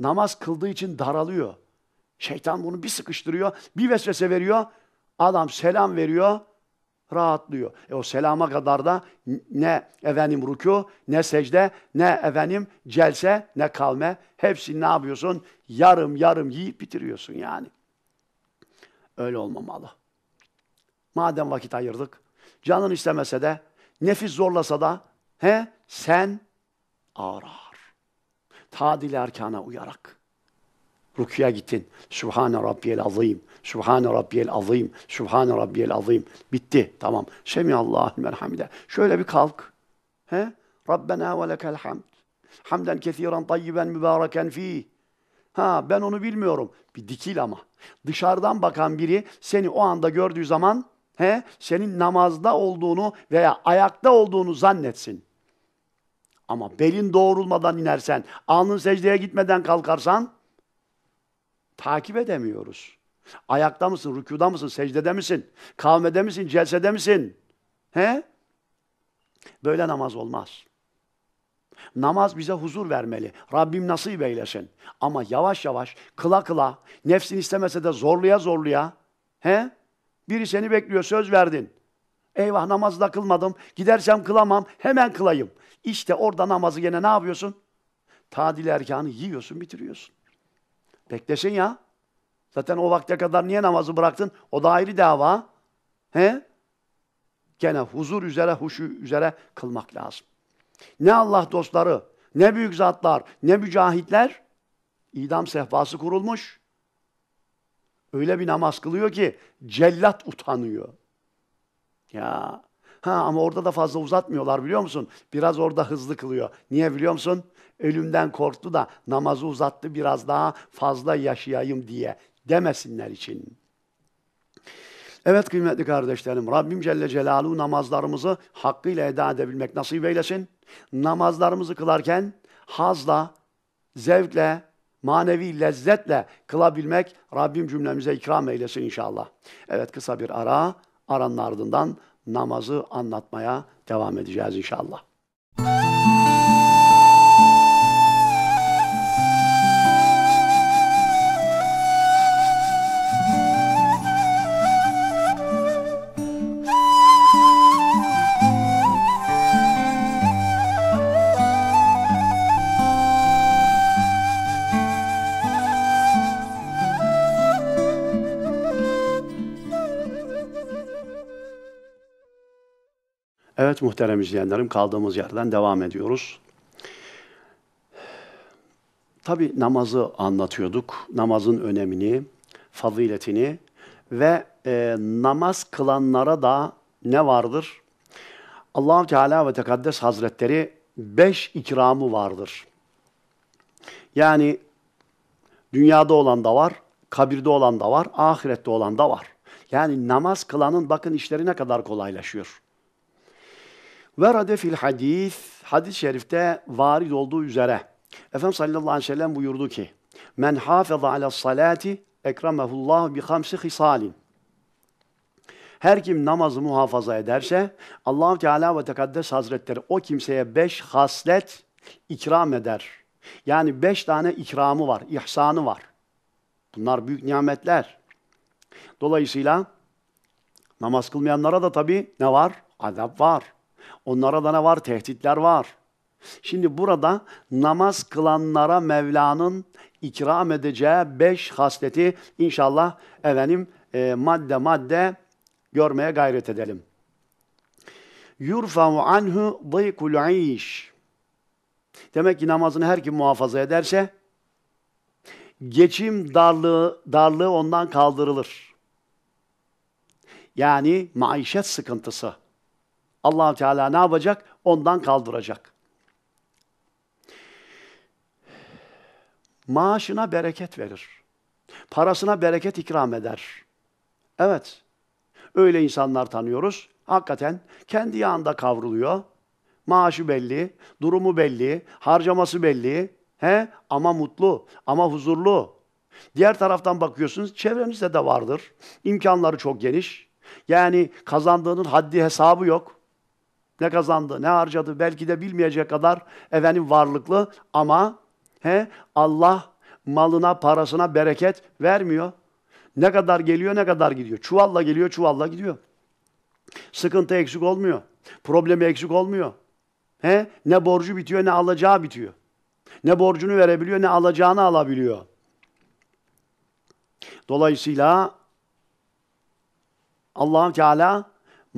Namaz kıldığı için daralıyor. Şeytan bunu bir sıkıştırıyor, bir vesvese veriyor. Adam selam veriyor, rahatlıyor. E o selama kadar da ne efendim ruku, ne secde, ne efendim celse, ne kalme. hepsi ne yapıyorsun? Yarım yarım yiyip bitiriyorsun yani. Öyle olmamalı. Madem vakit ayırdık, canın istemese de, nefis zorlasa da, he sen ağır ağır. Tadil erkana uyarak. Rukuya gittin. Sübhane Rabbiyel Azim. Sübhane Rabbiyel Azim. Sübhane Rabbiyel Azim. Bitti. Tamam. Semiyallahu merhamide. Şöyle bir kalk. He? Rabbena ve lekel hamd. Hamden kesiren tayyiben mübareken fih. Ha ben onu bilmiyorum. Bir dikil ama. Dışarıdan bakan biri seni o anda gördüğü zaman he, senin namazda olduğunu veya ayakta olduğunu zannetsin. Ama belin doğrulmadan inersen, alnın secdeye gitmeden kalkarsan takip edemiyoruz. Ayakta mısın, rükuda mısın, secdede misin, kavmede misin, celsede misin? He? Böyle namaz olmaz. Namaz bize huzur vermeli. Rabbim nasip eylesin. Ama yavaş yavaş, kıla kıla, nefsin istemese de zorluya zorluya, he? Biri seni bekliyor, söz verdin. Eyvah namazı da kılmadım. Gidersem kılamam. Hemen kılayım. İşte orada namazı gene ne yapıyorsun? Tadil erkanı yiyorsun, bitiriyorsun. Beklesin ya. Zaten o vakte kadar niye namazı bıraktın? O da ayrı dava. He? Gene huzur üzere, huşu üzere kılmak lazım. Ne Allah dostları, ne büyük zatlar, ne mücahitler idam sehpası kurulmuş. Öyle bir namaz kılıyor ki cellat utanıyor. Ya ha ama orada da fazla uzatmıyorlar biliyor musun? Biraz orada hızlı kılıyor. Niye biliyor musun? ölümden korktu da namazı uzattı biraz daha fazla yaşayayım diye demesinler için. Evet kıymetli kardeşlerim, Rabbim Celle Celaluhu namazlarımızı hakkıyla eda edebilmek nasip eylesin. Namazlarımızı kılarken hazla, zevkle, manevi lezzetle kılabilmek Rabbim cümlemize ikram eylesin inşallah. Evet kısa bir ara, aranın ardından namazı anlatmaya devam edeceğiz inşallah. Müzik Evet muhterem izleyenlerim kaldığımız yerden devam ediyoruz. Tabi namazı anlatıyorduk. Namazın önemini, faziletini ve e, namaz kılanlara da ne vardır? allah Teala ve Tekaddes Hazretleri beş ikramı vardır. Yani dünyada olan da var, kabirde olan da var, ahirette olan da var. Yani namaz kılanın bakın işleri ne kadar kolaylaşıyor. Verade fil hadis, hadis-i şerifte varid olduğu üzere. Efendimiz sallallahu aleyhi ve sellem buyurdu ki, Men hafıza ala salati ekramehullah bi hamsi hisalin. Her kim namazı muhafaza ederse allah Teala ve Tekaddes Hazretleri o kimseye beş haslet ikram eder. Yani beş tane ikramı var, ihsanı var. Bunlar büyük nimetler. Dolayısıyla namaz kılmayanlara da tabii ne var? Adab var. Onlara da ne var? Tehditler var. Şimdi burada namaz kılanlara Mevla'nın ikram edeceği beş hasleti inşallah efendim e, madde madde görmeye gayret edelim. Yurfa'u anhu dıykul iş. Demek ki namazını her kim muhafaza ederse geçim darlığı, darlığı ondan kaldırılır. Yani maişet sıkıntısı allah Teala ne yapacak? Ondan kaldıracak. Maaşına bereket verir. Parasına bereket ikram eder. Evet, öyle insanlar tanıyoruz. Hakikaten kendi yağında kavruluyor. Maaşı belli, durumu belli, harcaması belli. He? Ama mutlu, ama huzurlu. Diğer taraftan bakıyorsunuz çevrenizde de vardır. İmkanları çok geniş. Yani kazandığının haddi hesabı yok. Ne kazandı, ne harcadı belki de bilmeyecek kadar efendim varlıklı ama he, Allah malına, parasına bereket vermiyor. Ne kadar geliyor, ne kadar gidiyor. Çuvalla geliyor, çuvalla gidiyor. Sıkıntı eksik olmuyor. Problemi eksik olmuyor. He? Ne borcu bitiyor, ne alacağı bitiyor. Ne borcunu verebiliyor, ne alacağını alabiliyor. Dolayısıyla allah Teala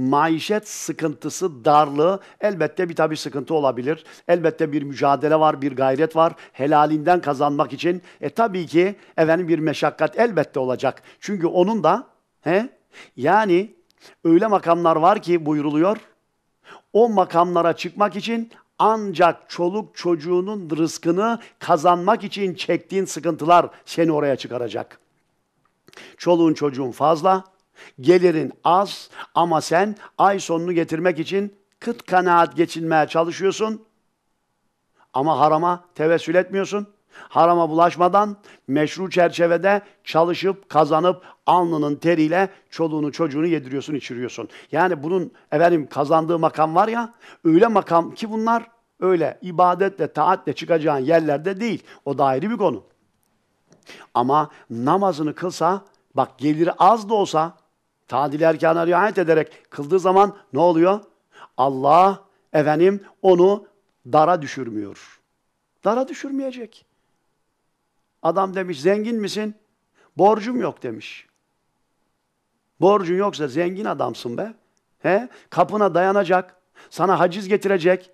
maişet sıkıntısı, darlığı elbette bir tabi sıkıntı olabilir. Elbette bir mücadele var, bir gayret var. Helalinden kazanmak için e tabii ki efendim bir meşakkat elbette olacak. Çünkü onun da he yani öyle makamlar var ki buyruluyor. O makamlara çıkmak için ancak çoluk çocuğunun rızkını kazanmak için çektiğin sıkıntılar seni oraya çıkaracak. Çoluğun çocuğun fazla, Gelirin az ama sen ay sonunu getirmek için kıt kanaat geçinmeye çalışıyorsun. Ama harama tevessül etmiyorsun. Harama bulaşmadan meşru çerçevede çalışıp kazanıp alnının teriyle çoluğunu çocuğunu yediriyorsun içiriyorsun. Yani bunun efendim kazandığı makam var ya öyle makam ki bunlar öyle ibadetle taatle çıkacağın yerlerde değil. O da ayrı bir konu. Ama namazını kılsa bak geliri az da olsa Tadil erkana riayet ederek kıldığı zaman ne oluyor? Allah efendim onu dara düşürmüyor. Dara düşürmeyecek. Adam demiş zengin misin? Borcum yok demiş. Borcun yoksa zengin adamsın be. He? Kapına dayanacak, sana haciz getirecek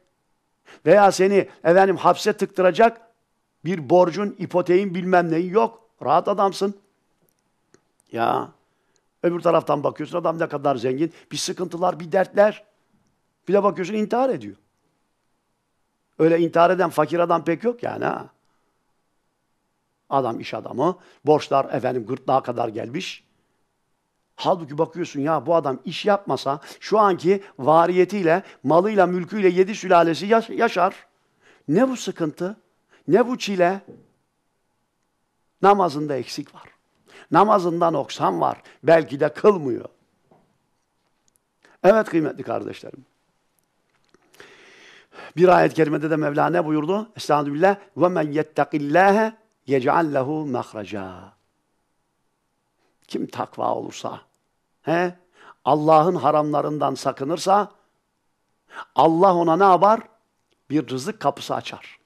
veya seni efendim hapse tıktıracak bir borcun, ipoteğin bilmem neyi yok. Rahat adamsın. Ya Öbür taraftan bakıyorsun adam ne kadar zengin. Bir sıkıntılar, bir dertler. Bir de bakıyorsun intihar ediyor. Öyle intihar eden fakir adam pek yok yani ha. Adam iş adamı. Borçlar efendim gırtlağa kadar gelmiş. Halbuki bakıyorsun ya bu adam iş yapmasa şu anki variyetiyle, malıyla, mülküyle yedi sülalesi yaşar. Ne bu sıkıntı? Ne bu çile? Namazında eksik var. Namazından oksan var. Belki de kılmıyor. Evet kıymetli kardeşlerim. Bir ayet kerimede de Mevla ne buyurdu? Estağfirullah. ve يَتَّقِ اللّٰهَ يَجْعَلْ لَهُ Kim takva olursa, he? Allah'ın haramlarından sakınırsa, Allah ona ne yapar? Bir rızık kapısı açar.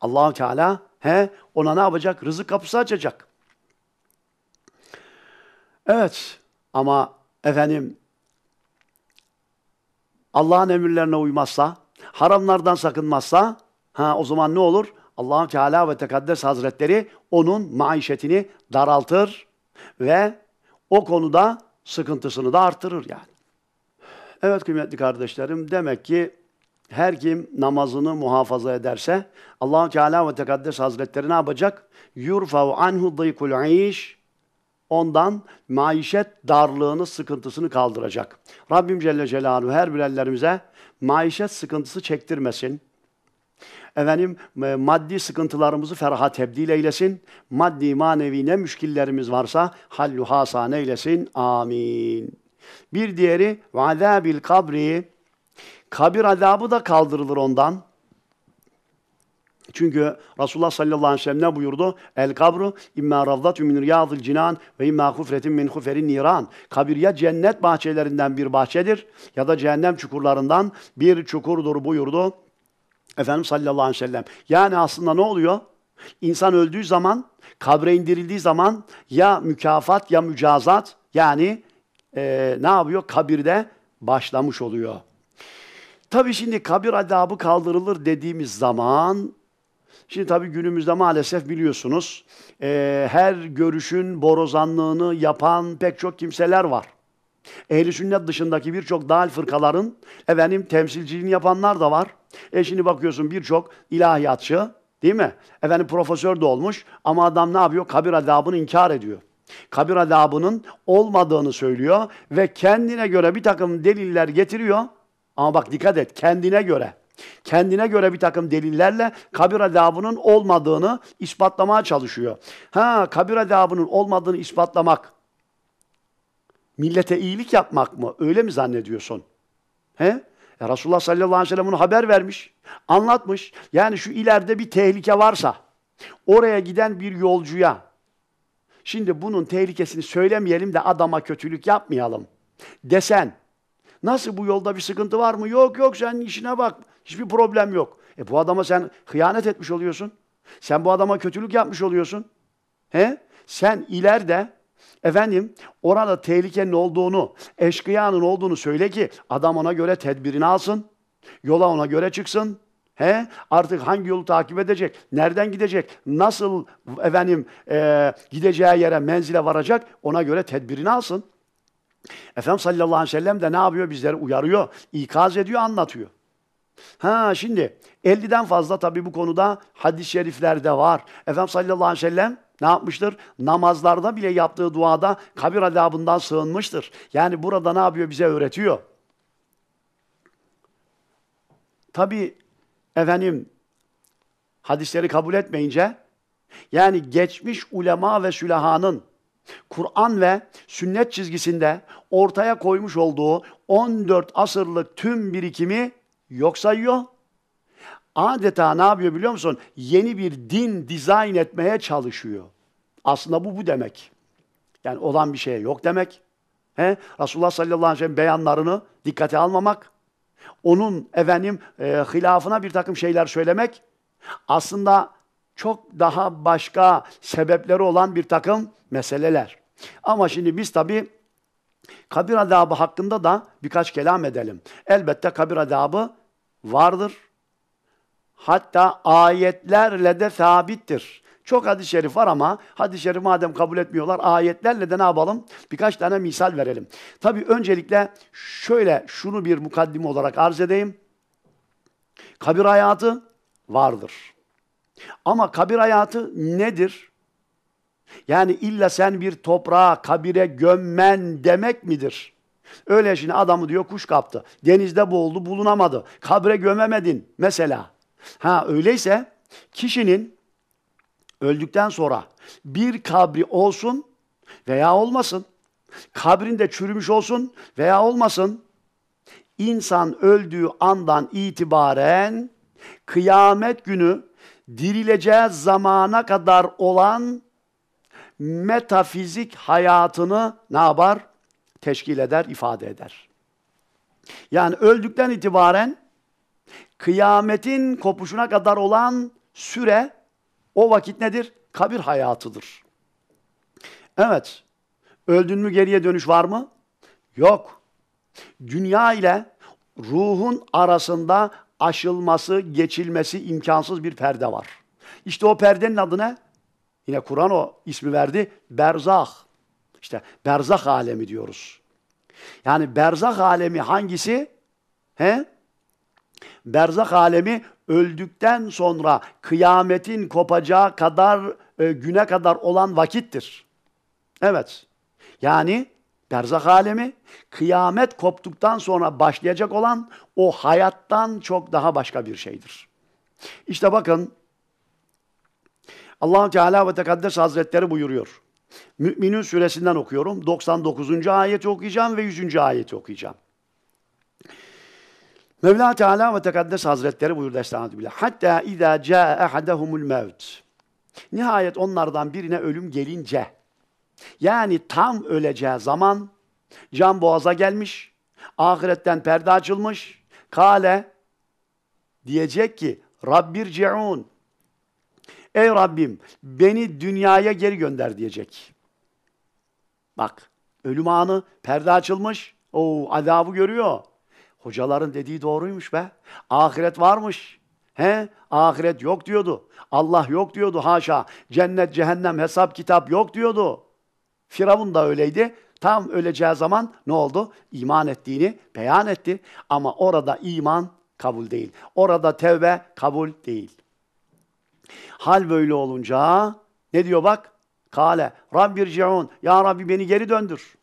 allah Teala he, ona ne yapacak? Rızık kapısı açacak. Evet ama efendim Allah'ın emirlerine uymazsa, haramlardan sakınmazsa ha o zaman ne olur? allah Teala ve Tekaddes Hazretleri onun maişetini daraltır ve o konuda sıkıntısını da artırır yani. Evet kıymetli kardeşlerim demek ki her kim namazını muhafaza ederse allah Teala ve Tekaddes Hazretleri ne yapacak? Yurfav anhu dıykul iş ondan maişet darlığını, sıkıntısını kaldıracak. Rabbim Celle Celaluhu her birerlerimize maişet sıkıntısı çektirmesin. Efendim e, maddi sıkıntılarımızı feraha tebdil eylesin. Maddi manevi ne müşkillerimiz varsa hallu hasan eylesin. Amin. Bir diğeri ve azabil kabri. Kabir azabı da kaldırılır ondan. Çünkü Resulullah sallallahu aleyhi ve sellem ne buyurdu? El kabru imma ravdatü min riyadil cinan ve imma hufretin min huferin niran. Kabir ya cennet bahçelerinden bir bahçedir ya da cehennem çukurlarından bir çukurdur buyurdu. Efendim sallallahu aleyhi ve sellem. Yani aslında ne oluyor? İnsan öldüğü zaman, kabre indirildiği zaman ya mükafat ya mücazat yani e, ne yapıyor? Kabirde başlamış oluyor. Tabi şimdi kabir adabı kaldırılır dediğimiz zaman Şimdi tabii günümüzde maalesef biliyorsunuz e, her görüşün borozanlığını yapan pek çok kimseler var. Ehli sünnet dışındaki birçok dal fırkaların efendim temsilciliğini yapanlar da var. E şimdi bakıyorsun birçok ilahiyatçı değil mi? Efendim profesör de olmuş ama adam ne yapıyor? Kabir adabını inkar ediyor. Kabir adabının olmadığını söylüyor ve kendine göre bir takım deliller getiriyor. Ama bak dikkat et kendine göre. Kendine göre bir takım delillerle kabir adabının olmadığını ispatlamaya çalışıyor. Ha kabir adabının olmadığını ispatlamak millete iyilik yapmak mı? Öyle mi zannediyorsun? He? Ya e, Resulullah sallallahu aleyhi ve sellem bunu haber vermiş, anlatmış. Yani şu ileride bir tehlike varsa oraya giden bir yolcuya şimdi bunun tehlikesini söylemeyelim de adama kötülük yapmayalım desen nasıl bu yolda bir sıkıntı var mı? Yok yok sen işine bak. Hiçbir problem yok. E bu adama sen hıyanet etmiş oluyorsun. Sen bu adama kötülük yapmış oluyorsun. He? Sen ileride efendim orada tehlikenin olduğunu, eşkıyanın olduğunu söyle ki adam ona göre tedbirini alsın. Yola ona göre çıksın. He? Artık hangi yolu takip edecek? Nereden gidecek? Nasıl efendim e, gideceği yere, menzile varacak? Ona göre tedbirini alsın. Efendim, sallallahu aleyhi ve sellem de ne yapıyor? Bizleri uyarıyor, ikaz ediyor, anlatıyor. Ha şimdi 50'den fazla tabii bu konuda hadis-i şeriflerde var. Efendim sallallahu aleyhi ve sellem ne yapmıştır? Namazlarda bile yaptığı duada kabir adabından sığınmıştır. Yani burada ne yapıyor? Bize öğretiyor. Tabii efendim hadisleri kabul etmeyince yani geçmiş ulema ve sülahanın Kur'an ve sünnet çizgisinde ortaya koymuş olduğu 14 asırlık tüm birikimi yok sayıyor. Adeta ne yapıyor biliyor musun? Yeni bir din dizayn etmeye çalışıyor. Aslında bu bu demek. Yani olan bir şeye yok demek. He? Resulullah sallallahu aleyhi ve sellem beyanlarını dikkate almamak. Onun efendim e, hilafına bir takım şeyler söylemek. Aslında çok daha başka sebepleri olan bir takım meseleler. Ama şimdi biz tabii kabir adabı hakkında da birkaç kelam edelim. Elbette kabir adabı vardır. Hatta ayetlerle de sabittir. Çok hadis-i şerif var ama hadis-i şerif madem kabul etmiyorlar ayetlerle de ne yapalım? Birkaç tane misal verelim. Tabii öncelikle şöyle şunu bir mukaddime olarak arz edeyim. Kabir hayatı vardır. Ama kabir hayatı nedir? Yani illa sen bir toprağa, kabire gömmen demek midir? Öyle şimdi adamı diyor kuş kaptı. Denizde boğuldu bulunamadı. Kabre gömemedin mesela. Ha öyleyse kişinin öldükten sonra bir kabri olsun veya olmasın. Kabrinde çürümüş olsun veya olmasın. İnsan öldüğü andan itibaren kıyamet günü dirileceği zamana kadar olan metafizik hayatını ne yapar? teşkil eder, ifade eder. Yani öldükten itibaren kıyametin kopuşuna kadar olan süre o vakit nedir? Kabir hayatıdır. Evet. Öldün mü geriye dönüş var mı? Yok. Dünya ile ruhun arasında aşılması, geçilmesi imkansız bir perde var. İşte o perdenin adı ne? Yine Kur'an o ismi verdi. Berzah. İşte berzak alemi diyoruz. Yani berzak alemi hangisi? He? Berzak alemi öldükten sonra kıyametin kopacağı kadar e, güne kadar olan vakittir. Evet. Yani berzak alemi kıyamet koptuktan sonra başlayacak olan o hayattan çok daha başka bir şeydir. İşte bakın allah Teala ve Tekaddes Hazretleri buyuruyor. Müminun suresinden okuyorum. 99. ayeti okuyacağım ve 100. ayeti okuyacağım. Mevla Teala ve Tekaddes Hazretleri buyurdu Estağfirullah. Hatta izâ câe ehadehumul mevt. Nihayet onlardan birine ölüm gelince, yani tam öleceği zaman, can boğaza gelmiş, ahiretten perde açılmış, kale diyecek ki, Rabbir ce'un, Ey Rabbim beni dünyaya geri gönder diyecek. Bak ölüm anı perde açılmış. O adabı görüyor. Hocaların dediği doğruymuş be. Ahiret varmış. He? Ahiret yok diyordu. Allah yok diyordu haşa. Cennet, cehennem, hesap, kitap yok diyordu. Firavun da öyleydi. Tam öleceği zaman ne oldu? İman ettiğini beyan etti. Ama orada iman kabul değil. Orada tevbe kabul değil. Hal böyle olunca ne diyor bak? Kale Rabbirciun. Ya Rabbi beni geri döndür.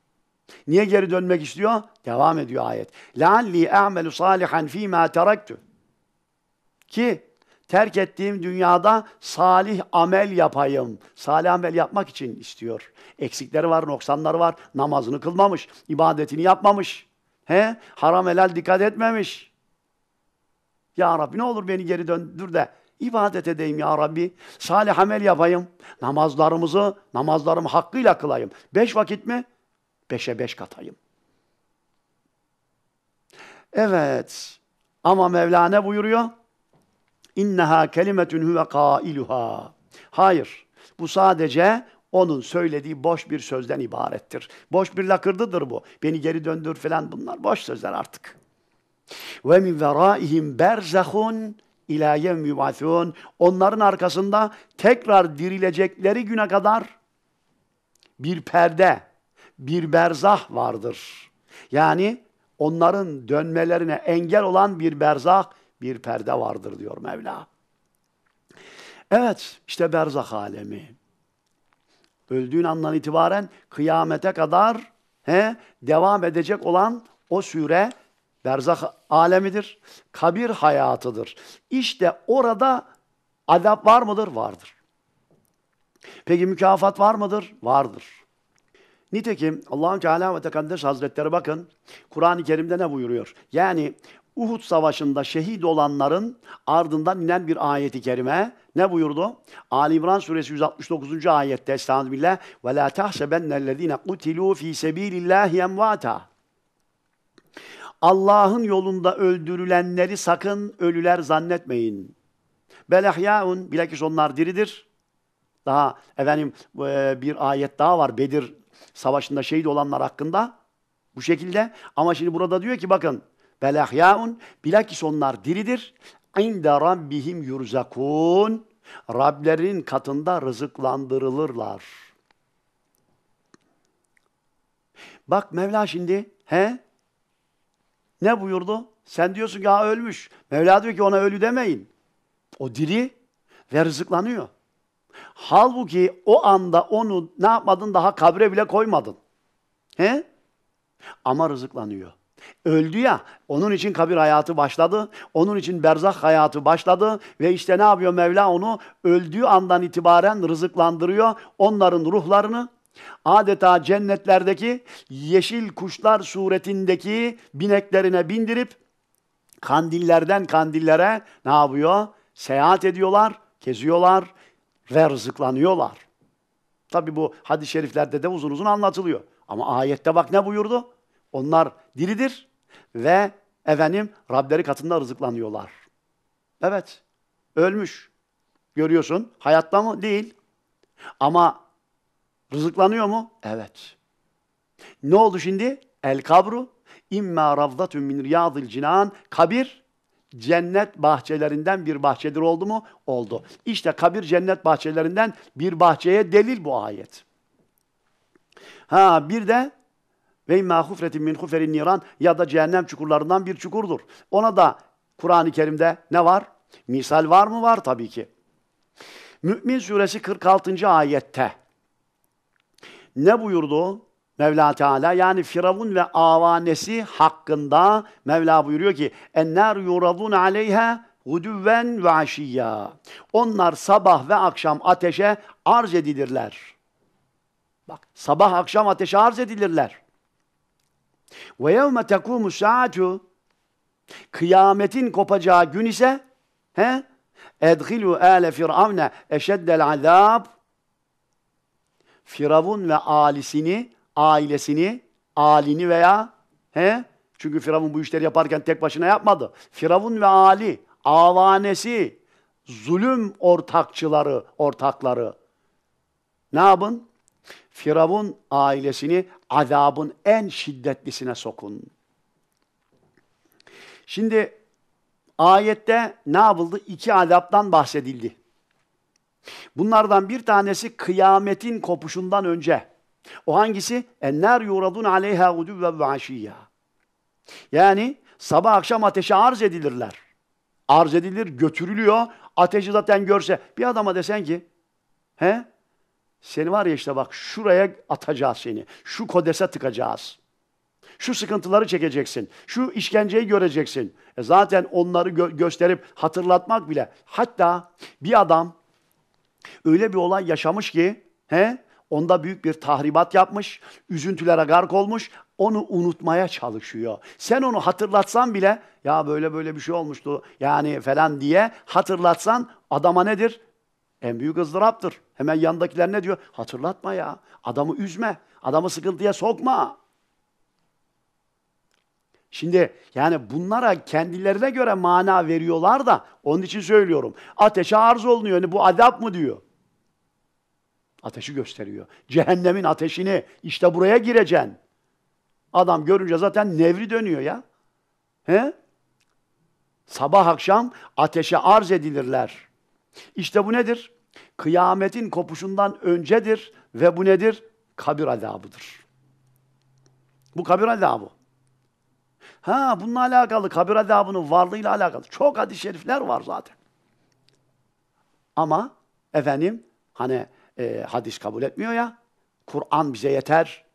Niye geri dönmek istiyor? Devam ediyor ayet. Lalli a'melu salihan fi ma teraktu. Ki terk ettiğim dünyada salih amel yapayım. Salih amel yapmak için istiyor. Eksikleri var, noksanları var. Namazını kılmamış, ibadetini yapmamış. He? Haram helal dikkat etmemiş. Ya Rabbi ne olur beni geri döndür de İbadet edeyim ya Rabbi. Salih amel yapayım. Namazlarımızı, namazlarımı hakkıyla kılayım. Beş vakit mi? Beşe beş katayım. Evet. Ama Mevla ne buyuruyor? İnneha kelimetün huve kailuha. Hayır. Bu sadece onun söylediği boş bir sözden ibarettir. Boş bir lakırdıdır bu. Beni geri döndür falan bunlar boş sözler artık. Ve min veraihim berzahun İlâ yevmi Onların arkasında tekrar dirilecekleri güne kadar bir perde, bir berzah vardır. Yani onların dönmelerine engel olan bir berzah, bir perde vardır diyor Mevla. Evet, işte berzah alemi. Öldüğün andan itibaren kıyamete kadar he, devam edecek olan o süre Berzak alemidir, kabir hayatıdır. İşte orada adab var mıdır? Vardır. Peki mükafat var mıdır? Vardır. Nitekim Allah'ın Teala ve Tekaddes Hazretleri bakın Kur'an-ı Kerim'de ne buyuruyor? Yani Uhud Savaşı'nda şehit olanların ardından inen bir ayeti kerime ne buyurdu? Ali İmran Suresi 169. ayette Estağfirullah. Ve la tahsebennellezine kutilû fî sebîlillâhi emvâta. Allah'ın yolunda öldürülenleri sakın ölüler zannetmeyin. Belahyaun bilakis onlar diridir. Daha efendim e, bir ayet daha var Bedir savaşında şehit olanlar hakkında bu şekilde. Ama şimdi burada diyor ki bakın belahyaun bilakis onlar diridir. İnde rabbihim yurzakun. Rablerin katında rızıklandırılırlar. Bak Mevla şimdi he ne buyurdu? Sen diyorsun ki ha ölmüş. Mevla diyor ki ona ölü demeyin. O diri ve rızıklanıyor. Halbuki o anda onu ne yapmadın daha kabre bile koymadın. He? Ama rızıklanıyor. Öldü ya, onun için kabir hayatı başladı, onun için berzah hayatı başladı ve işte ne yapıyor Mevla onu? Öldüğü andan itibaren rızıklandırıyor onların ruhlarını Adeta cennetlerdeki yeşil kuşlar suretindeki bineklerine bindirip kandillerden kandillere ne yapıyor? Seyahat ediyorlar, keziyorlar, ve rızıklanıyorlar. Tabi bu hadis-i şeriflerde de uzun uzun anlatılıyor. Ama ayette bak ne buyurdu? Onlar diridir ve efendim Rableri katında rızıklanıyorlar. Evet, ölmüş. Görüyorsun hayatta mı? Değil. Ama Rızıklanıyor mu? Evet. Ne oldu şimdi? El kabru imma ravdatun min riyadil cinan. Kabir cennet bahçelerinden bir bahçedir oldu mu? Oldu. İşte kabir cennet bahçelerinden bir bahçeye delil bu ayet. Ha bir de ve imma hufretin min huferin niran ya da cehennem çukurlarından bir çukurdur. Ona da Kur'an-ı Kerim'de ne var? Misal var mı? Var tabii ki. Mü'min suresi 46. ayette ne buyurdu Mevla Teala? Yani Firavun ve avanesi hakkında Mevla buyuruyor ki ennar yuradun aleyha gudüven ve aşiyya. Onlar sabah ve akşam ateşe arz edilirler. Bak sabah akşam ateşe arz edilirler. Ve yevme tekumu saatu kıyametin kopacağı gün ise he edhilu ale firavne eşeddel azab Firavun ve ailesini, ailesini, alini veya he? Çünkü Firavun bu işleri yaparken tek başına yapmadı. Firavun ve Ali, avanesi, zulüm ortakçıları, ortakları. Ne yapın? Firavun ailesini azabın en şiddetlisine sokun. Şimdi ayette ne yapıldı? İki azaptan bahsedildi. Bunlardan bir tanesi kıyametin kopuşundan önce. O hangisi? Enler yuradun aleyha gudu ve vaşiya. Yani sabah akşam ateşe arz edilirler. Arz edilir, götürülüyor. Ateşi zaten görse. Bir adama desen ki, he? Seni var ya işte bak şuraya atacağız seni. Şu kodese tıkacağız. Şu sıkıntıları çekeceksin. Şu işkenceyi göreceksin. E zaten onları gö- gösterip hatırlatmak bile. Hatta bir adam Öyle bir olay yaşamış ki he, onda büyük bir tahribat yapmış, üzüntülere gark olmuş, onu unutmaya çalışıyor. Sen onu hatırlatsan bile ya böyle böyle bir şey olmuştu yani falan diye hatırlatsan adama nedir? En büyük ızdıraptır. Hemen yandakiler ne diyor? Hatırlatma ya. Adamı üzme. Adamı sıkıntıya sokma. Şimdi yani bunlara kendilerine göre mana veriyorlar da onun için söylüyorum. Ateşe arz olunuyor. Yani bu adap mı diyor. Ateşi gösteriyor. Cehennemin ateşini işte buraya gireceksin. Adam görünce zaten nevri dönüyor ya. He? Sabah akşam ateşe arz edilirler. İşte bu nedir? Kıyametin kopuşundan öncedir ve bu nedir? Kabir azabıdır. Bu kabir azabı. Ha bununla alakalı kabir azabının varlığıyla alakalı çok hadis-i şerifler var zaten. Ama efendim hani e, hadis kabul etmiyor ya. Kur'an bize yeter.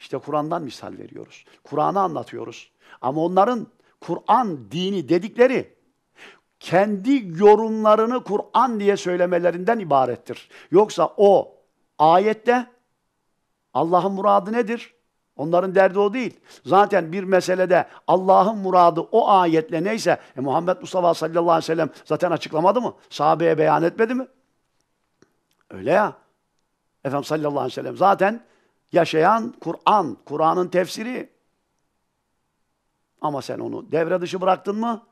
İşte Kur'an'dan misal veriyoruz. Kur'an'ı anlatıyoruz. Ama onların Kur'an dini dedikleri kendi yorumlarını Kur'an diye söylemelerinden ibarettir. Yoksa o ayette Allah'ın muradı nedir? Onların derdi o değil. Zaten bir meselede Allah'ın muradı o ayetle neyse e, Muhammed Mustafa sallallahu aleyhi ve sellem zaten açıklamadı mı? Sahabeye beyan etmedi mi? Öyle ya. Efendim sallallahu aleyhi ve sellem zaten yaşayan Kur'an, Kur'an'ın tefsiri. Ama sen onu devre dışı bıraktın mı?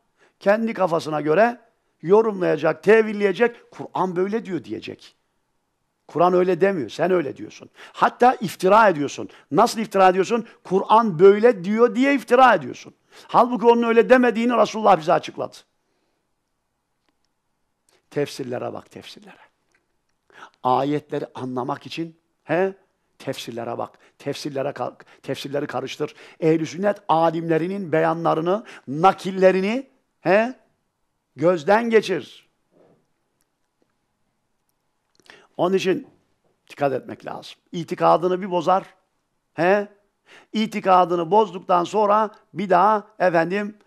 Kendi kafasına göre yorumlayacak, tevilleyecek. Kur'an böyle diyor diyecek. Kur'an öyle demiyor. Sen öyle diyorsun. Hatta iftira ediyorsun. Nasıl iftira ediyorsun? Kur'an böyle diyor diye iftira ediyorsun. Halbuki onun öyle demediğini Resulullah bize açıkladı. Tefsirlere bak tefsirlere. Ayetleri anlamak için he tefsirlere bak. Tefsirlere tefsirleri karıştır. Ehli sünnet alimlerinin beyanlarını, nakillerini he gözden geçir. Onun için dikkat etmek lazım. İtikadını bir bozar. He? İtikadını bozduktan sonra bir daha efendim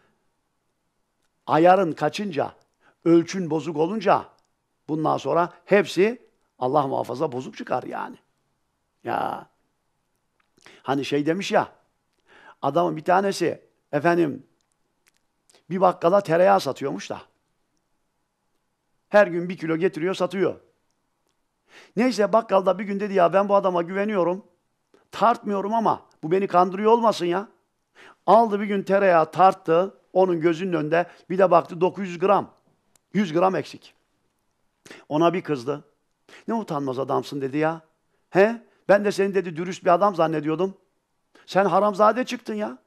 ayarın kaçınca, ölçün bozuk olunca bundan sonra hepsi Allah muhafaza bozuk çıkar yani. Ya hani şey demiş ya adamın bir tanesi efendim bir bakkala tereyağı satıyormuş da her gün bir kilo getiriyor satıyor. Neyse bakkalda bir gün dedi ya ben bu adama güveniyorum. Tartmıyorum ama bu beni kandırıyor olmasın ya. Aldı bir gün tereyağı tarttı onun gözünün önünde. Bir de baktı 900 gram. 100 gram eksik. Ona bir kızdı. Ne utanmaz adamsın dedi ya. He? Ben de seni dedi dürüst bir adam zannediyordum. Sen haramzade çıktın ya.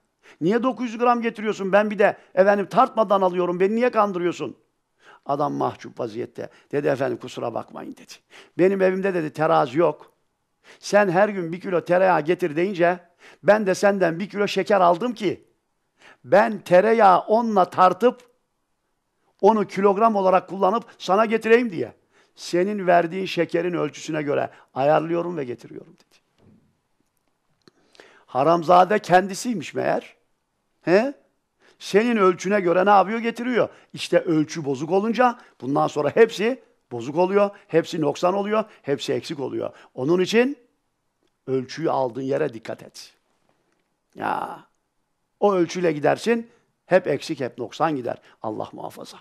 Niye 900 gram getiriyorsun? Ben bir de efendim tartmadan alıyorum. Beni niye kandırıyorsun? Adam mahcup vaziyette. Dedi efendim kusura bakmayın dedi. Benim evimde dedi terazi yok. Sen her gün bir kilo tereyağı getir deyince ben de senden bir kilo şeker aldım ki ben tereyağı onunla tartıp onu kilogram olarak kullanıp sana getireyim diye. Senin verdiğin şekerin ölçüsüne göre ayarlıyorum ve getiriyorum dedi. Haramzade kendisiymiş meğer. He? senin ölçüne göre ne yapıyor? Getiriyor. İşte ölçü bozuk olunca bundan sonra hepsi bozuk oluyor, hepsi noksan oluyor, hepsi eksik oluyor. Onun için ölçüyü aldığın yere dikkat et. Ya o ölçüyle gidersin, hep eksik, hep noksan gider. Allah muhafaza.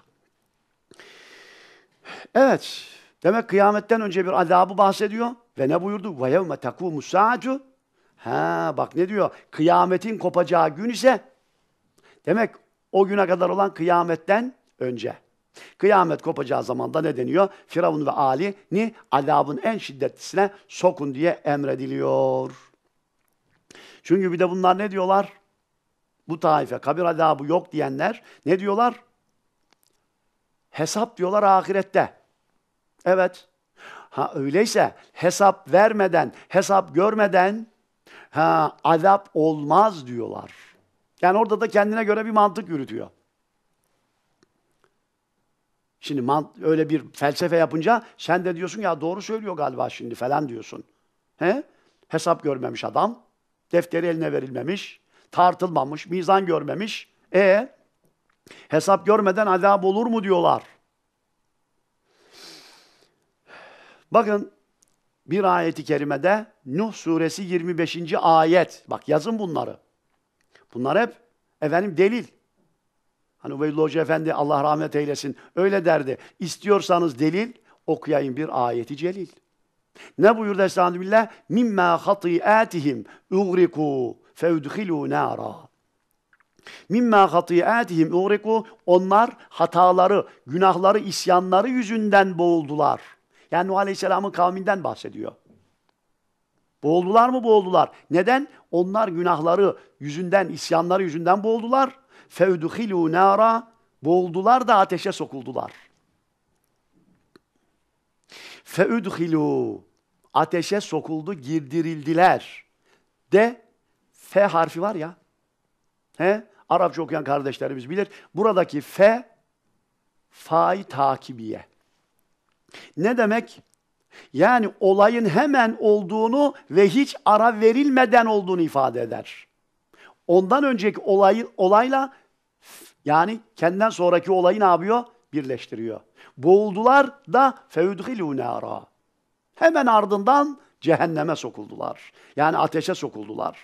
Evet, demek kıyametten önce bir adabı bahsediyor. Ve ne buyurdu? Ve yevme takûmus saatu. Ha bak ne diyor? Kıyametin kopacağı gün ise Demek o güne kadar olan kıyametten önce. Kıyamet kopacağı zamanda ne deniyor? Firavun ve Ali'ni adabın en şiddetlisine sokun diye emrediliyor. Çünkü bir de bunlar ne diyorlar? Bu taife kabir adabı yok diyenler ne diyorlar? Hesap diyorlar ahirette. Evet. Ha öyleyse hesap vermeden, hesap görmeden ha adap olmaz diyorlar. Yani orada da kendine göre bir mantık yürütüyor. Şimdi mant öyle bir felsefe yapınca sen de diyorsun ya doğru söylüyor galiba şimdi falan diyorsun. He? Hesap görmemiş adam. Defteri eline verilmemiş. Tartılmamış. Mizan görmemiş. E hesap görmeden azap olur mu diyorlar. Bakın bir ayeti kerimede Nuh suresi 25. ayet. Bak yazın bunları. Bunlar hep efendim delil. Hani Ubeydullah Hoca Efendi Allah rahmet eylesin öyle derdi. İstiyorsanız delil okuyayım bir ayeti celil. Ne buyurdu Estağfirullah? Mimma hatiatihim ugriku fevdhilu nara. Mimma hatiatihim ugriku onlar hataları, günahları, isyanları yüzünden boğuldular. Yani Nuh Aleyhisselam'ın kavminden bahsediyor. Boğuldular mı boğuldular? Neden? Onlar günahları yüzünden, isyanları yüzünden boğuldular. Fevduhilu nara boğuldular da ateşe sokuldular. Feudhilu ateşe sokuldu, girdirildiler. De F harfi var ya. He? Arapça okuyan kardeşlerimiz bilir. Buradaki F fay takibiye. Ne demek? Yani olayın hemen olduğunu ve hiç ara verilmeden olduğunu ifade eder. Ondan önceki olayı, olayla yani kendinden sonraki olayı ne yapıyor? Birleştiriyor. Boğuldular da fevdhilu nara. Hemen ardından cehenneme sokuldular. Yani ateşe sokuldular.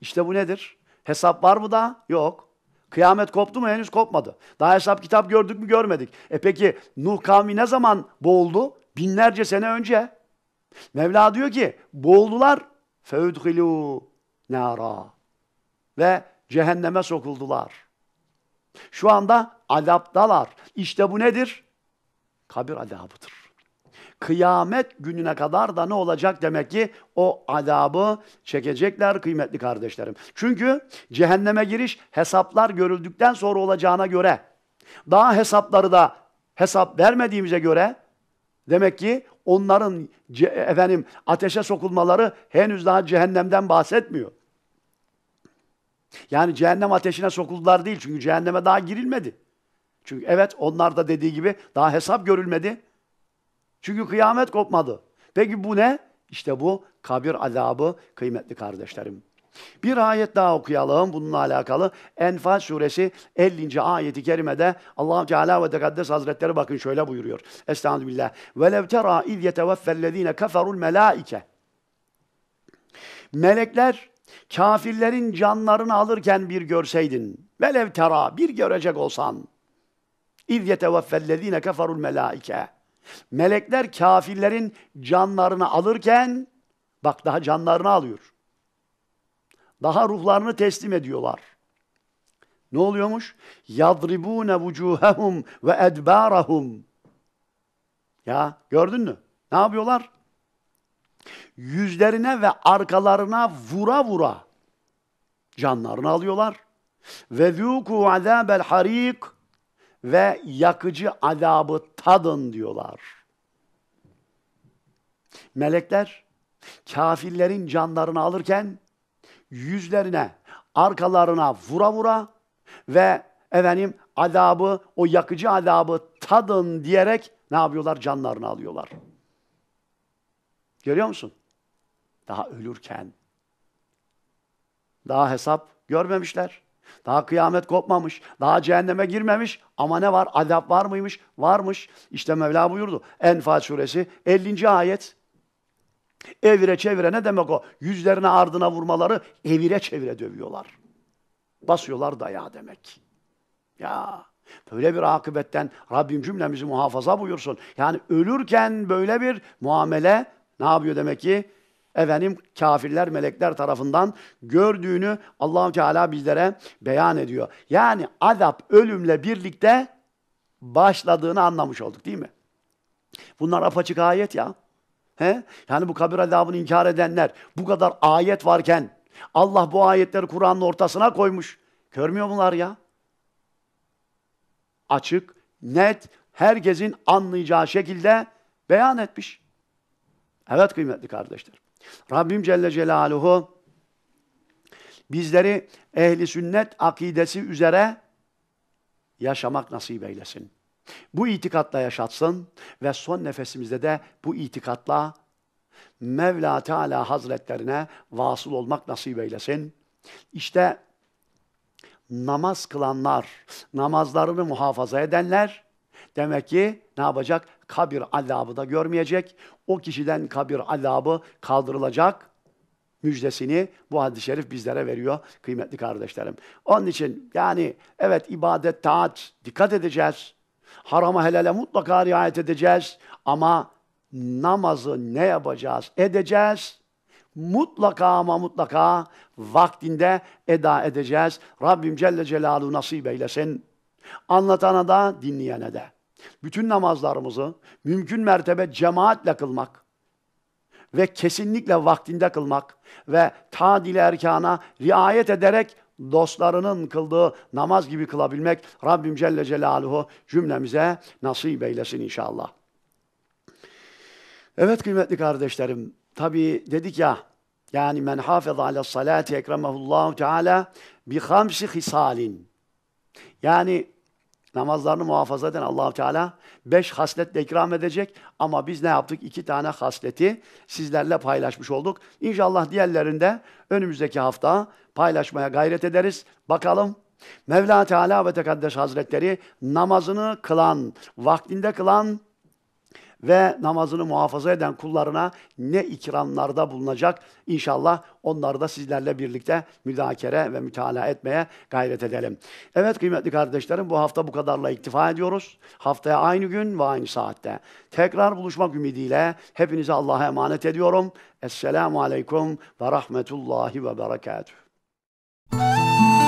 İşte bu nedir? Hesap var mı da? Yok. Kıyamet koptu mu? Henüz kopmadı. Daha hesap kitap gördük mü? Görmedik. E peki Nuh kavmi ne zaman boğuldu? Binlerce sene önce. Mevla diyor ki boğuldular feudhilu nara ve cehenneme sokuldular. Şu anda adaptalar. İşte bu nedir? Kabir adabıdır. Kıyamet gününe kadar da ne olacak demek ki o adabı çekecekler kıymetli kardeşlerim. Çünkü cehenneme giriş hesaplar görüldükten sonra olacağına göre daha hesapları da hesap vermediğimize göre Demek ki onların efendim ateşe sokulmaları henüz daha cehennemden bahsetmiyor. Yani cehennem ateşine sokuldular değil çünkü cehenneme daha girilmedi. Çünkü evet onlar da dediği gibi daha hesap görülmedi. Çünkü kıyamet kopmadı. Peki bu ne? İşte bu kabir azabı kıymetli kardeşlerim. Bir ayet daha okuyalım bununla alakalı. Enfal suresi 50. ayeti kerimede allah Teala ve Tekaddes Hazretleri bakın şöyle buyuruyor. Estağfirullah. وَلَوْ تَرَى اِذْ يَتَوَفَّ الَّذ۪ينَ kafarul الْمَلَائِكَ Melekler kafirlerin canlarını alırken bir görseydin. Velev tera bir görecek olsan. İz yeteveffellezine kafarul melaike. Melekler kafirlerin canlarını alırken bak daha canlarını alıyor. Daha ruhlarını teslim ediyorlar. Ne oluyormuş? Yadribune vucuhahum ve edbarahum. Ya gördün mü? Ne yapıyorlar? Yüzlerine ve arkalarına vura vura canlarını alıyorlar. Ve zûku azâbel harik ve yakıcı azabı tadın diyorlar. Melekler kafirlerin canlarını alırken yüzlerine, arkalarına vura vura ve efendim adabı, o yakıcı adabı tadın diyerek ne yapıyorlar? Canlarını alıyorlar. Görüyor musun? Daha ölürken, daha hesap görmemişler. Daha kıyamet kopmamış, daha cehenneme girmemiş ama ne var? Adab var mıymış? Varmış. İşte Mevla buyurdu. Enfal suresi 50. ayet. Evire çevire ne demek o? Yüzlerine ardına vurmaları evire çevire dövüyorlar. Basıyorlar dayağı demek. Ya böyle bir akıbetten Rabbim cümlemizi muhafaza buyursun. Yani ölürken böyle bir muamele ne yapıyor demek ki? Efendim kafirler melekler tarafından gördüğünü allah Teala bizlere beyan ediyor. Yani azap ölümle birlikte başladığını anlamış olduk değil mi? Bunlar apaçık ayet ya. He? Yani bu kabir azabını inkar edenler bu kadar ayet varken Allah bu ayetleri Kur'an'ın ortasına koymuş. Görmüyor bunlar ya? Açık, net, herkesin anlayacağı şekilde beyan etmiş. Evet kıymetli kardeşler. Rabbim Celle Celaluhu bizleri ehli sünnet akidesi üzere yaşamak nasip eylesin. Bu itikatla yaşatsın ve son nefesimizde de bu itikatla Mevla Teala Hazretlerine vasıl olmak nasip eylesin. İşte namaz kılanlar, namazlarını muhafaza edenler demek ki ne yapacak? Kabir azabı da görmeyecek. O kişiden kabir azabı kaldırılacak müjdesini bu hadis-i şerif bizlere veriyor kıymetli kardeşlerim. Onun için yani evet ibadet, taat dikkat edeceğiz. Harama helale mutlaka riayet edeceğiz ama namazı ne yapacağız? Edeceğiz. Mutlaka ama mutlaka vaktinde eda edeceğiz. Rabbim Celle Celaluhu nasip eylesin. Anlatana da dinleyene de. Bütün namazlarımızı mümkün mertebe cemaatle kılmak ve kesinlikle vaktinde kılmak ve tadil erkana riayet ederek dostlarının kıldığı namaz gibi kılabilmek Rabbim Celle Celaluhu cümlemize nasip eylesin inşallah. Evet kıymetli kardeşlerim, tabi dedik ya, yani men hafıza ala salati ekremehullahu teala bi hamsi hisalin. Yani namazlarını muhafaza eden allah Teala beş hasletle ikram edecek. Ama biz ne yaptık? iki tane hasleti sizlerle paylaşmış olduk. İnşallah diğerlerinde önümüzdeki hafta paylaşmaya gayret ederiz. Bakalım Mevla Teala ve Tekaddes Hazretleri namazını kılan, vaktinde kılan ve namazını muhafaza eden kullarına ne ikramlarda bulunacak? İnşallah onları da sizlerle birlikte müdakere ve mütala etmeye gayret edelim. Evet kıymetli kardeşlerim bu hafta bu kadarla iktifa ediyoruz. Haftaya aynı gün ve aynı saatte. Tekrar buluşmak ümidiyle hepinize Allah'a emanet ediyorum. Esselamu Aleyküm ve Rahmetullahi ve Berekatuhu. Música